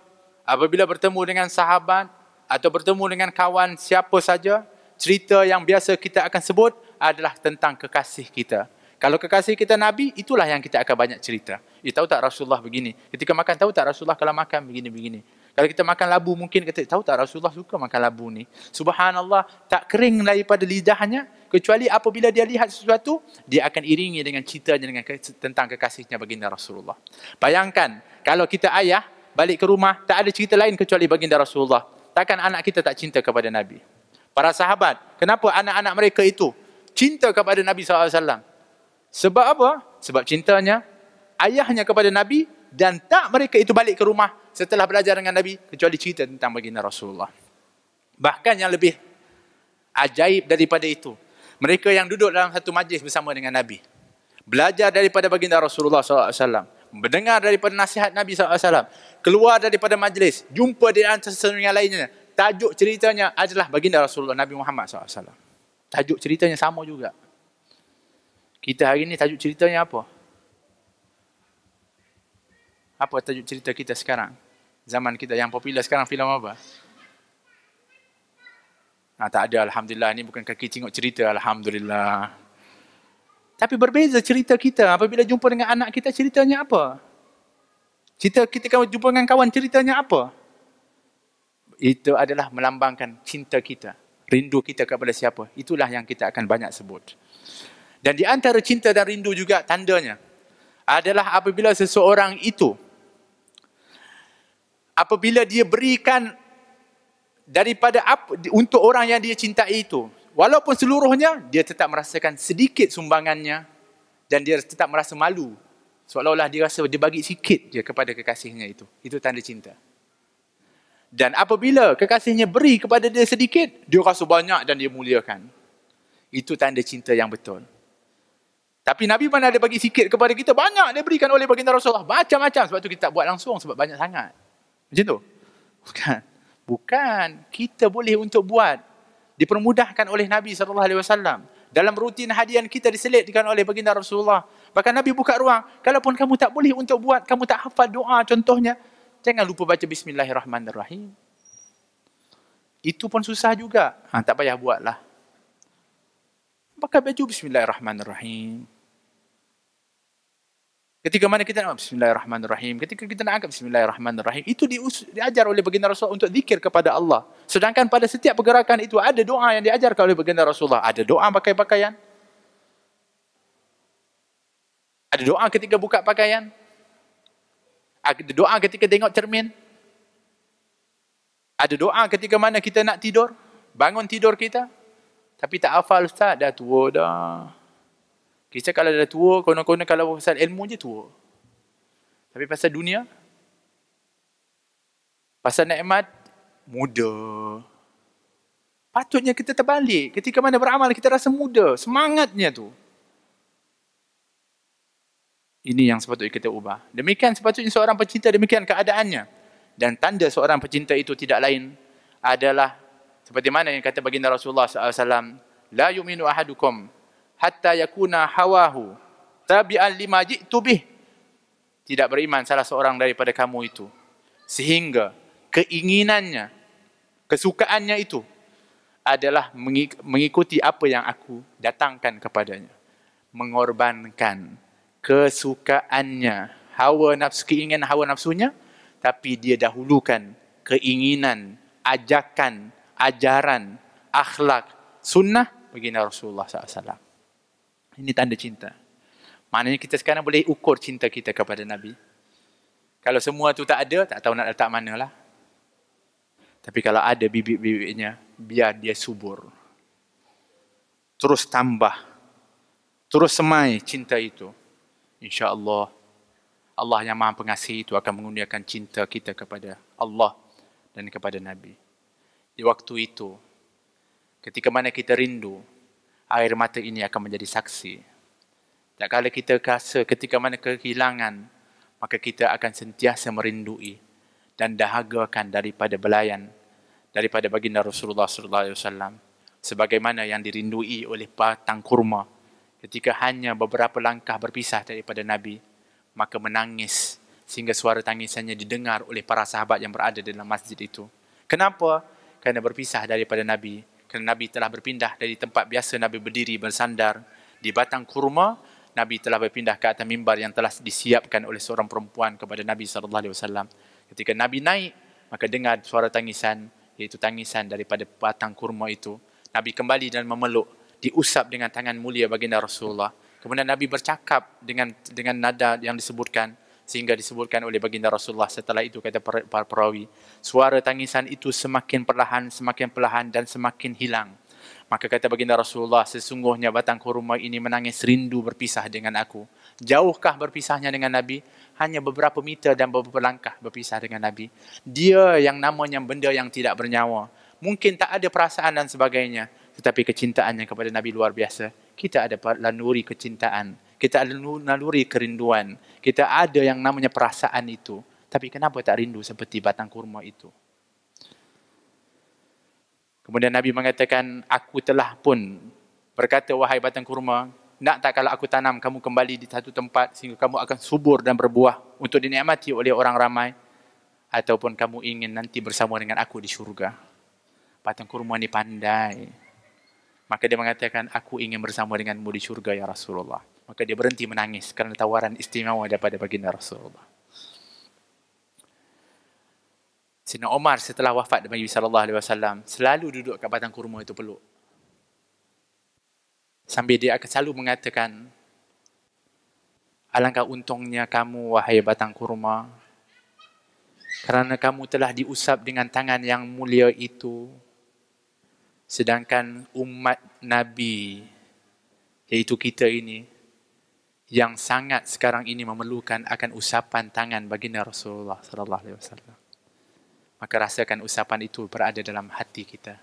apabila bertemu dengan sahabat, atau bertemu dengan kawan siapa saja, cerita yang biasa kita akan sebut adalah tentang kekasih kita. Kalau kekasih kita Nabi, itulah yang kita akan banyak cerita. Ya, tahu tak Rasulullah begini? Ketika makan, tahu tak Rasulullah kalau makan begini-begini? Kalau kita makan labu mungkin kata, tahu tak Rasulullah suka makan labu ni. Subhanallah tak kering daripada lidahnya. Kecuali apabila dia lihat sesuatu, dia akan iringi dengan ceritanya dengan tentang kekasihnya baginda Rasulullah. Bayangkan kalau kita ayah balik ke rumah, tak ada cerita lain kecuali baginda Rasulullah. Takkan anak kita tak cinta kepada Nabi. Para sahabat, kenapa anak-anak mereka itu cinta kepada Nabi SAW? Sebab apa? Sebab cintanya, ayahnya kepada Nabi dan tak mereka itu balik ke rumah setelah belajar dengan Nabi kecuali cerita tentang baginda Rasulullah. Bahkan yang lebih ajaib daripada itu, mereka yang duduk dalam satu majlis bersama dengan Nabi, belajar daripada baginda Rasulullah SAW, mendengar daripada nasihat Nabi SAW, keluar daripada majlis, jumpa di antara sesuatu lainnya, tajuk ceritanya adalah baginda Rasulullah Nabi Muhammad SAW. Tajuk ceritanya sama juga. Kita hari ini tajuk ceritanya apa? Apa tajuk cerita kita sekarang? zaman kita yang popular sekarang filem apa? Nah, tak ada alhamdulillah ni bukan kaki tengok cerita alhamdulillah. Tapi berbeza cerita kita apabila jumpa dengan anak kita ceritanya apa? Cerita kita kalau jumpa dengan kawan ceritanya apa? Itu adalah melambangkan cinta kita, rindu kita kepada siapa. Itulah yang kita akan banyak sebut. Dan di antara cinta dan rindu juga tandanya adalah apabila seseorang itu apabila dia berikan daripada apa, untuk orang yang dia cintai itu walaupun seluruhnya dia tetap merasakan sedikit sumbangannya dan dia tetap merasa malu seolah-olah dia rasa dia bagi sikit dia kepada kekasihnya itu itu tanda cinta dan apabila kekasihnya beri kepada dia sedikit dia rasa banyak dan dia muliakan itu tanda cinta yang betul tapi Nabi mana ada bagi sikit kepada kita banyak dia berikan oleh baginda Rasulullah macam-macam sebab tu kita tak buat langsung sebab banyak sangat macam tu? Bukan. Bukan. Kita boleh untuk buat. Dipermudahkan oleh Nabi SAW. Dalam rutin hadian kita diselitkan oleh baginda Rasulullah. Bahkan Nabi buka ruang. Kalaupun kamu tak boleh untuk buat, kamu tak hafal doa contohnya. Jangan lupa baca Bismillahirrahmanirrahim. Itu pun susah juga. Ha, tak payah buatlah. Pakai baju Bismillahirrahmanirrahim. Ketika mana kita nak bismillahirrahmanirrahim, ketika kita nak anggap bismillahirrahmanirrahim, itu diajar oleh baginda Rasulullah untuk zikir kepada Allah. Sedangkan pada setiap pergerakan itu ada doa yang diajar oleh baginda Rasulullah. Ada doa pakai pakaian. Ada doa ketika buka pakaian. Ada doa ketika tengok cermin. Ada doa ketika mana kita nak tidur. Bangun tidur kita. Tapi tak hafal Ustaz, dah tua dah. Kita kalau dah tua, konon-konon kalau pasal ilmu je tua. Tapi pasal dunia, pasal nikmat, muda. Patutnya kita terbalik. Ketika mana beramal, kita rasa muda. Semangatnya tu. Ini yang sepatutnya kita ubah. Demikian sepatutnya seorang pencinta, demikian keadaannya. Dan tanda seorang pencinta itu tidak lain adalah seperti mana yang kata baginda Rasulullah SAW, La yuminu ahadukum hatta yakuna hawahu tabi'an lima ji'tu bih. Tidak beriman salah seorang daripada kamu itu. Sehingga keinginannya, kesukaannya itu adalah mengikuti apa yang aku datangkan kepadanya. Mengorbankan kesukaannya, hawa nafsu, keinginan hawa nafsunya, tapi dia dahulukan keinginan, ajakan, ajaran, akhlak, sunnah baginda Rasulullah SAW. Ini tanda cinta. Maknanya kita sekarang boleh ukur cinta kita kepada Nabi. Kalau semua tu tak ada, tak tahu nak letak lah. Tapi kalau ada bibit-bibitnya, biar dia subur. Terus tambah. Terus semai cinta itu. Insya Allah, Allah yang maha pengasih itu akan mengundiakan cinta kita kepada Allah dan kepada Nabi. Di waktu itu, ketika mana kita rindu, air mata ini akan menjadi saksi. Tak kala kita rasa ketika mana kehilangan, maka kita akan sentiasa merindui dan dahagakan daripada belayan daripada baginda Rasulullah SAW. sebagaimana yang dirindui oleh patang kurma ketika hanya beberapa langkah berpisah daripada Nabi maka menangis sehingga suara tangisannya didengar oleh para sahabat yang berada dalam masjid itu kenapa kerana berpisah daripada Nabi kerana Nabi telah berpindah dari tempat biasa Nabi berdiri bersandar di batang kurma Nabi telah berpindah ke atas mimbar yang telah disiapkan oleh seorang perempuan kepada Nabi sallallahu alaihi wasallam ketika Nabi naik maka dengar suara tangisan iaitu tangisan daripada batang kurma itu Nabi kembali dan memeluk diusap dengan tangan mulia baginda Rasulullah kemudian Nabi bercakap dengan dengan nada yang disebutkan sehingga disebutkan oleh baginda Rasulullah setelah itu kata para perawi suara tangisan itu semakin perlahan semakin perlahan dan semakin hilang maka kata baginda Rasulullah sesungguhnya batang kurma ini menangis rindu berpisah dengan aku jauhkah berpisahnya dengan nabi hanya beberapa meter dan beberapa langkah berpisah dengan nabi dia yang namanya benda yang tidak bernyawa mungkin tak ada perasaan dan sebagainya tetapi kecintaannya kepada nabi luar biasa kita ada lanuri kecintaan kita ada naluri kerinduan, kita ada yang namanya perasaan itu. Tapi kenapa tak rindu seperti batang kurma itu? Kemudian Nabi mengatakan, aku telah pun berkata, wahai batang kurma, nak tak kalau aku tanam kamu kembali di satu tempat sehingga kamu akan subur dan berbuah untuk dinikmati oleh orang ramai ataupun kamu ingin nanti bersama dengan aku di syurga. Batang kurma ini pandai. Maka dia mengatakan, aku ingin bersama denganmu di syurga ya Rasulullah maka dia berhenti menangis kerana tawaran istimewa daripada baginda Rasulullah. Sina Omar setelah wafat dengan Nabi sallallahu alaihi wasallam selalu duduk kat batang kurma itu peluk. Sambil dia akan selalu mengatakan alangkah untungnya kamu wahai batang kurma kerana kamu telah diusap dengan tangan yang mulia itu sedangkan umat nabi iaitu kita ini yang sangat sekarang ini memerlukan akan usapan tangan baginda Rasulullah sallallahu alaihi wasallam. Maka rasakan usapan itu berada dalam hati kita.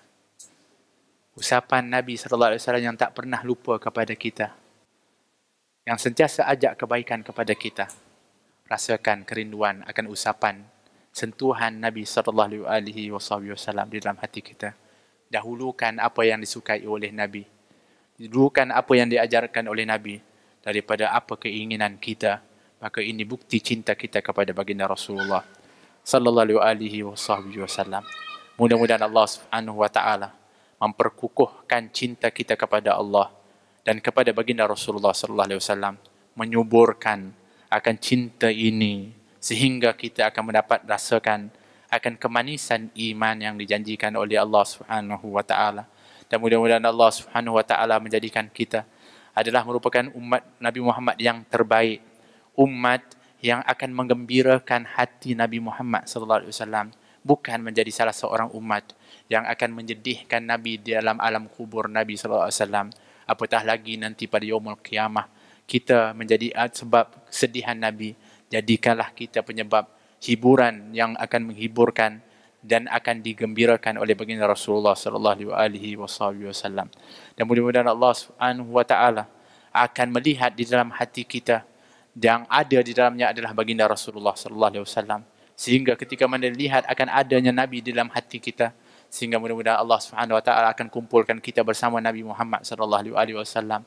Usapan Nabi sallallahu alaihi wasallam yang tak pernah lupa kepada kita. Yang sentiasa ajak kebaikan kepada kita. Rasakan kerinduan akan usapan sentuhan Nabi sallallahu alaihi wasallam di dalam hati kita. Dahulukan apa yang disukai oleh Nabi. Dahulukan apa yang diajarkan oleh Nabi daripada apa keinginan kita maka ini bukti cinta kita kepada baginda Rasulullah sallallahu alaihi wasallam mudah-mudahan Allah subhanahu wa taala memperkukuhkan cinta kita kepada Allah dan kepada baginda Rasulullah sallallahu alaihi wasallam menyuburkan akan cinta ini sehingga kita akan mendapat rasakan akan kemanisan iman yang dijanjikan oleh Allah Subhanahu wa taala dan mudah-mudahan Allah Subhanahu wa taala menjadikan kita adalah merupakan umat Nabi Muhammad yang terbaik. Umat yang akan mengembirakan hati Nabi Muhammad sallallahu alaihi wasallam bukan menjadi salah seorang umat yang akan menyedihkan Nabi di dalam alam kubur Nabi sallallahu alaihi wasallam apatah lagi nanti pada yaumul Kiamah kita menjadi ah, sebab kesedihan Nabi jadikanlah kita penyebab hiburan yang akan menghiburkan dan akan digembirakan oleh baginda Rasulullah sallallahu alaihi wasallam. Dan mudah-mudahan Allah Subhanahu wa taala akan melihat di dalam hati kita yang ada di dalamnya adalah baginda Rasulullah sallallahu alaihi wasallam sehingga ketika mana lihat akan adanya nabi di dalam hati kita sehingga mudah-mudahan Allah Subhanahu wa taala akan kumpulkan kita bersama Nabi Muhammad sallallahu alaihi wasallam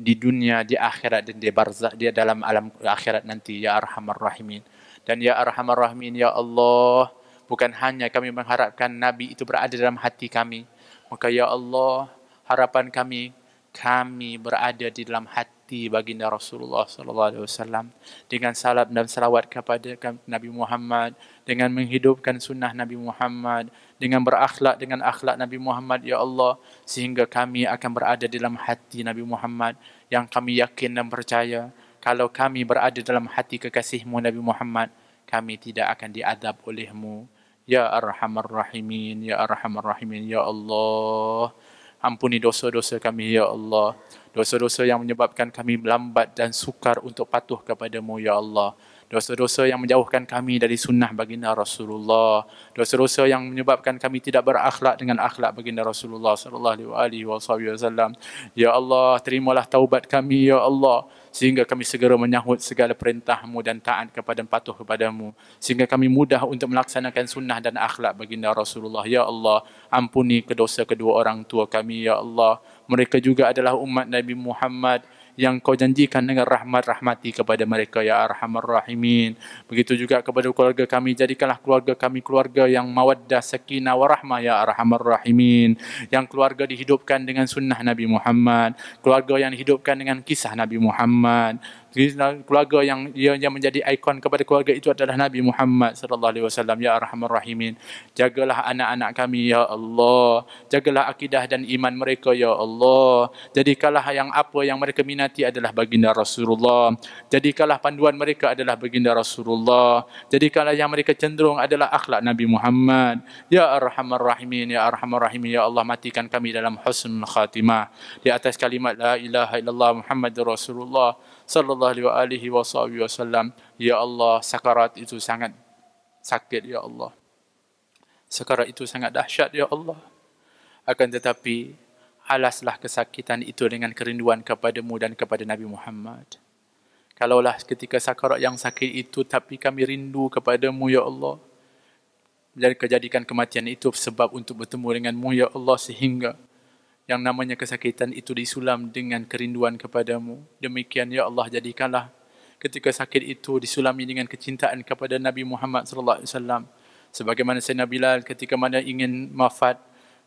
di dunia di akhirat dan di barzakh dia dalam alam akhirat nanti ya arhamar rahimin dan ya arhamar rahimin ya Allah Bukan hanya kami mengharapkan Nabi itu berada dalam hati kami. Maka Ya Allah, harapan kami, kami berada di dalam hati baginda Rasulullah Sallallahu Alaihi Wasallam dengan salam dan salawat kepada kan- Nabi Muhammad dengan menghidupkan sunnah Nabi Muhammad dengan berakhlak dengan akhlak Nabi Muhammad ya Allah sehingga kami akan berada di dalam hati Nabi Muhammad yang kami yakin dan percaya kalau kami berada dalam hati kekasihmu Nabi Muhammad kami tidak akan diadab olehmu. Ya Arhamar Rahimin, Ya Arhamar Rahimin, Ya Allah. Ampuni dosa-dosa kami, Ya Allah. Dosa-dosa yang menyebabkan kami melambat dan sukar untuk patuh kepadamu, Ya Allah dosa-dosa yang menjauhkan kami dari sunnah baginda Rasulullah, dosa-dosa yang menyebabkan kami tidak berakhlak dengan akhlak baginda Rasulullah sallallahu alaihi wasallam. Ya Allah, terimalah taubat kami ya Allah sehingga kami segera menyahut segala perintahmu dan taat kepada dan patuh kepadamu. Sehingga kami mudah untuk melaksanakan sunnah dan akhlak baginda Rasulullah. Ya Allah, ampuni kedosa kedua orang tua kami, Ya Allah. Mereka juga adalah umat Nabi Muhammad yang kau janjikan dengan rahmat rahmati kepada mereka ya arhamar rahimin begitu juga kepada keluarga kami jadikanlah keluarga kami keluarga yang mawaddah sakinah warahmah ya arhamar rahimin yang keluarga dihidupkan dengan sunnah Nabi Muhammad keluarga yang dihidupkan dengan kisah Nabi Muhammad keluarga yang yang menjadi ikon kepada keluarga itu adalah Nabi Muhammad sallallahu alaihi wasallam ya arhamar rahimin jagalah anak-anak kami ya Allah jagalah akidah dan iman mereka ya Allah jadikanlah yang apa yang mereka minati adalah baginda Rasulullah jadikanlah panduan mereka adalah baginda Rasulullah jadikanlah yang mereka cenderung adalah akhlak Nabi Muhammad ya arhamar rahimin ya arhamar rahimin ya Allah matikan kami dalam husnul khatimah di atas kalimat la ilaha illallah Muhammadur Rasulullah sallallahu alaihi wasallam ya Allah sakarat itu sangat sakit ya Allah sakarat itu sangat dahsyat ya Allah akan tetapi alaslah kesakitan itu dengan kerinduan kepadamu dan kepada Nabi Muhammad kalaulah ketika sakarat yang sakit itu tapi kami rindu kepadamu ya Allah dan kejadikan kematian itu sebab untuk bertemu denganmu ya Allah sehingga yang namanya kesakitan itu disulam dengan kerinduan kepadamu. Demikian ya Allah jadikanlah ketika sakit itu disulami dengan kecintaan kepada Nabi Muhammad sallallahu alaihi wasallam. Sebagaimana Sayyidina Bilal ketika mana ingin mafat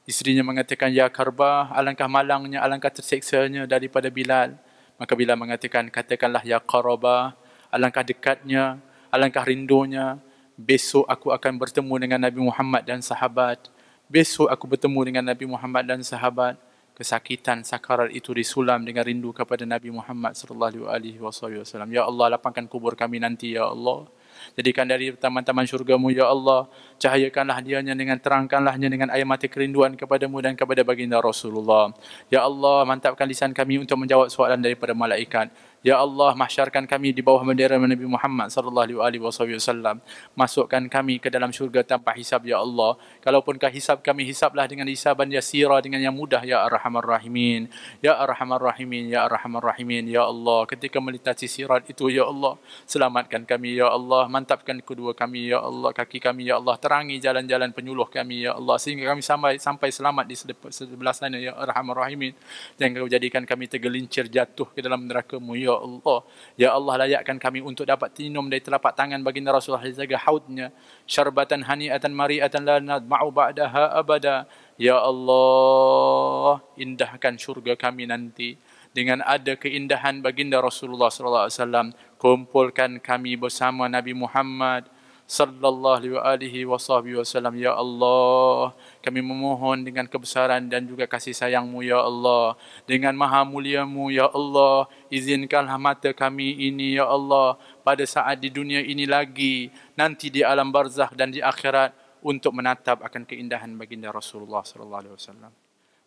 Isterinya mengatakan, Ya Karbah, alangkah malangnya, alangkah terseksanya daripada Bilal. Maka Bilal mengatakan, katakanlah Ya Karbah, alangkah dekatnya, alangkah rindunya. Besok aku akan bertemu dengan Nabi Muhammad dan sahabat. Besok aku bertemu dengan Nabi Muhammad dan sahabat kesakitan sakarat itu disulam dengan rindu kepada Nabi Muhammad sallallahu alaihi wasallam. Ya Allah, lapangkan kubur kami nanti ya Allah. Jadikan dari taman-taman syurgamu ya Allah, cahayakanlah dianya dengan terangkanlahnya dengan air mata kerinduan kepadamu dan kepada baginda Rasulullah. Ya Allah, mantapkan lisan kami untuk menjawab soalan daripada malaikat. Ya Allah, mahsyarkan kami di bawah bendera Nabi Muhammad sallallahu alaihi wasallam. Masukkan kami ke dalam syurga tanpa hisab ya Allah. Kalaupun kah hisab kami hisablah dengan hisaban yasira dengan yang mudah ya Arhamar Rahimin. Ya Arhamar Rahimin, ya Arhamar Rahimin, ya Allah. Ketika melintasi sirat itu ya Allah, selamatkan kami ya Allah, mantapkan kedua kami ya Allah, kaki kami ya Allah, terangi jalan-jalan penyuluh kami ya Allah sehingga kami sampai sampai selamat di sebelah sana ya Arhamar Rahimin. Jangan kau jadikan kami tergelincir jatuh ke dalam neraka-Mu ya Allah. Ya Allah layakkan kami untuk dapat minum dari telapak tangan baginda Rasulullah SAW jaga hautnya. Syarbatan hani'atan mari'atan la nadma'u ba'daha abada. Ya Allah indahkan syurga kami nanti. Dengan ada keindahan baginda Rasulullah SAW. Kumpulkan kami bersama Nabi Muhammad sallallahu alaihi wa alihi wa wasallam ya Allah kami memohon dengan kebesaran dan juga kasih sayangmu ya Allah dengan maha muliamu ya Allah izinkanlah mata kami ini ya Allah pada saat di dunia ini lagi nanti di alam barzakh dan di akhirat untuk menatap akan keindahan baginda Rasulullah sallallahu alaihi wasallam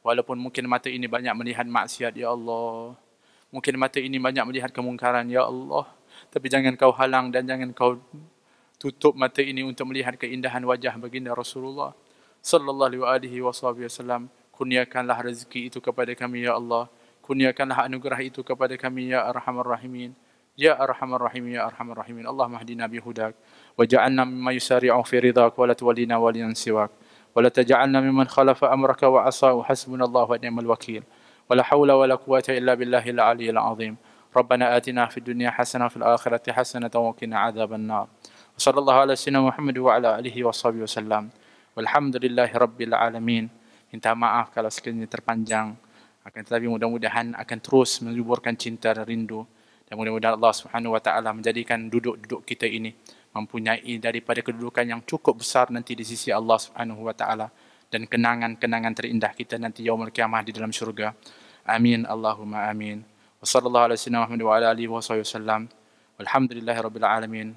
walaupun mungkin mata ini banyak melihat maksiat ya Allah mungkin mata ini banyak melihat kemungkaran ya Allah tapi jangan kau halang dan jangan kau tutup mata ini untuk melihat keindahan wajah baginda Rasulullah sallallahu alaihi wasallam kurniakanlah rezeki itu kepada kami ya Allah kurniakanlah anugerah itu kepada kami ya arhamar rahimin يا أرحم الراحمين يا أرحم الراحمين اللهم اهدنا بهداك وجعلنا مما يسارع في رضاك ولا تولينا وليا سواك ولا تجعلنا ممن خلف أمرك وعصى وحسبنا الله ونعم الوكيل ولا حول ولا قوة إلا بالله العلي العظيم ربنا آتنا في الدنيا حسنة في الآخرة حسنة وقنا عذاب النار صلى alaihi wasallam. سيدنا محمد وعلى اله وصحبه وسلم والحمد لله رب minta maaf kalau sekiranya terpanjang akan tetapi mudah-mudahan akan terus menyuburkan cinta dan rindu dan mudah-mudahan Allah Subhanahu wa taala menjadikan duduk-duduk kita ini mempunyai daripada kedudukan yang cukup besar nanti di sisi Allah Subhanahu wa taala dan kenangan-kenangan terindah kita nanti yaumul kiamah di dalam syurga. Amin Allahumma amin. Wa sallallahu alaihi wa sallam. Walhamdulillahirabbil alamin.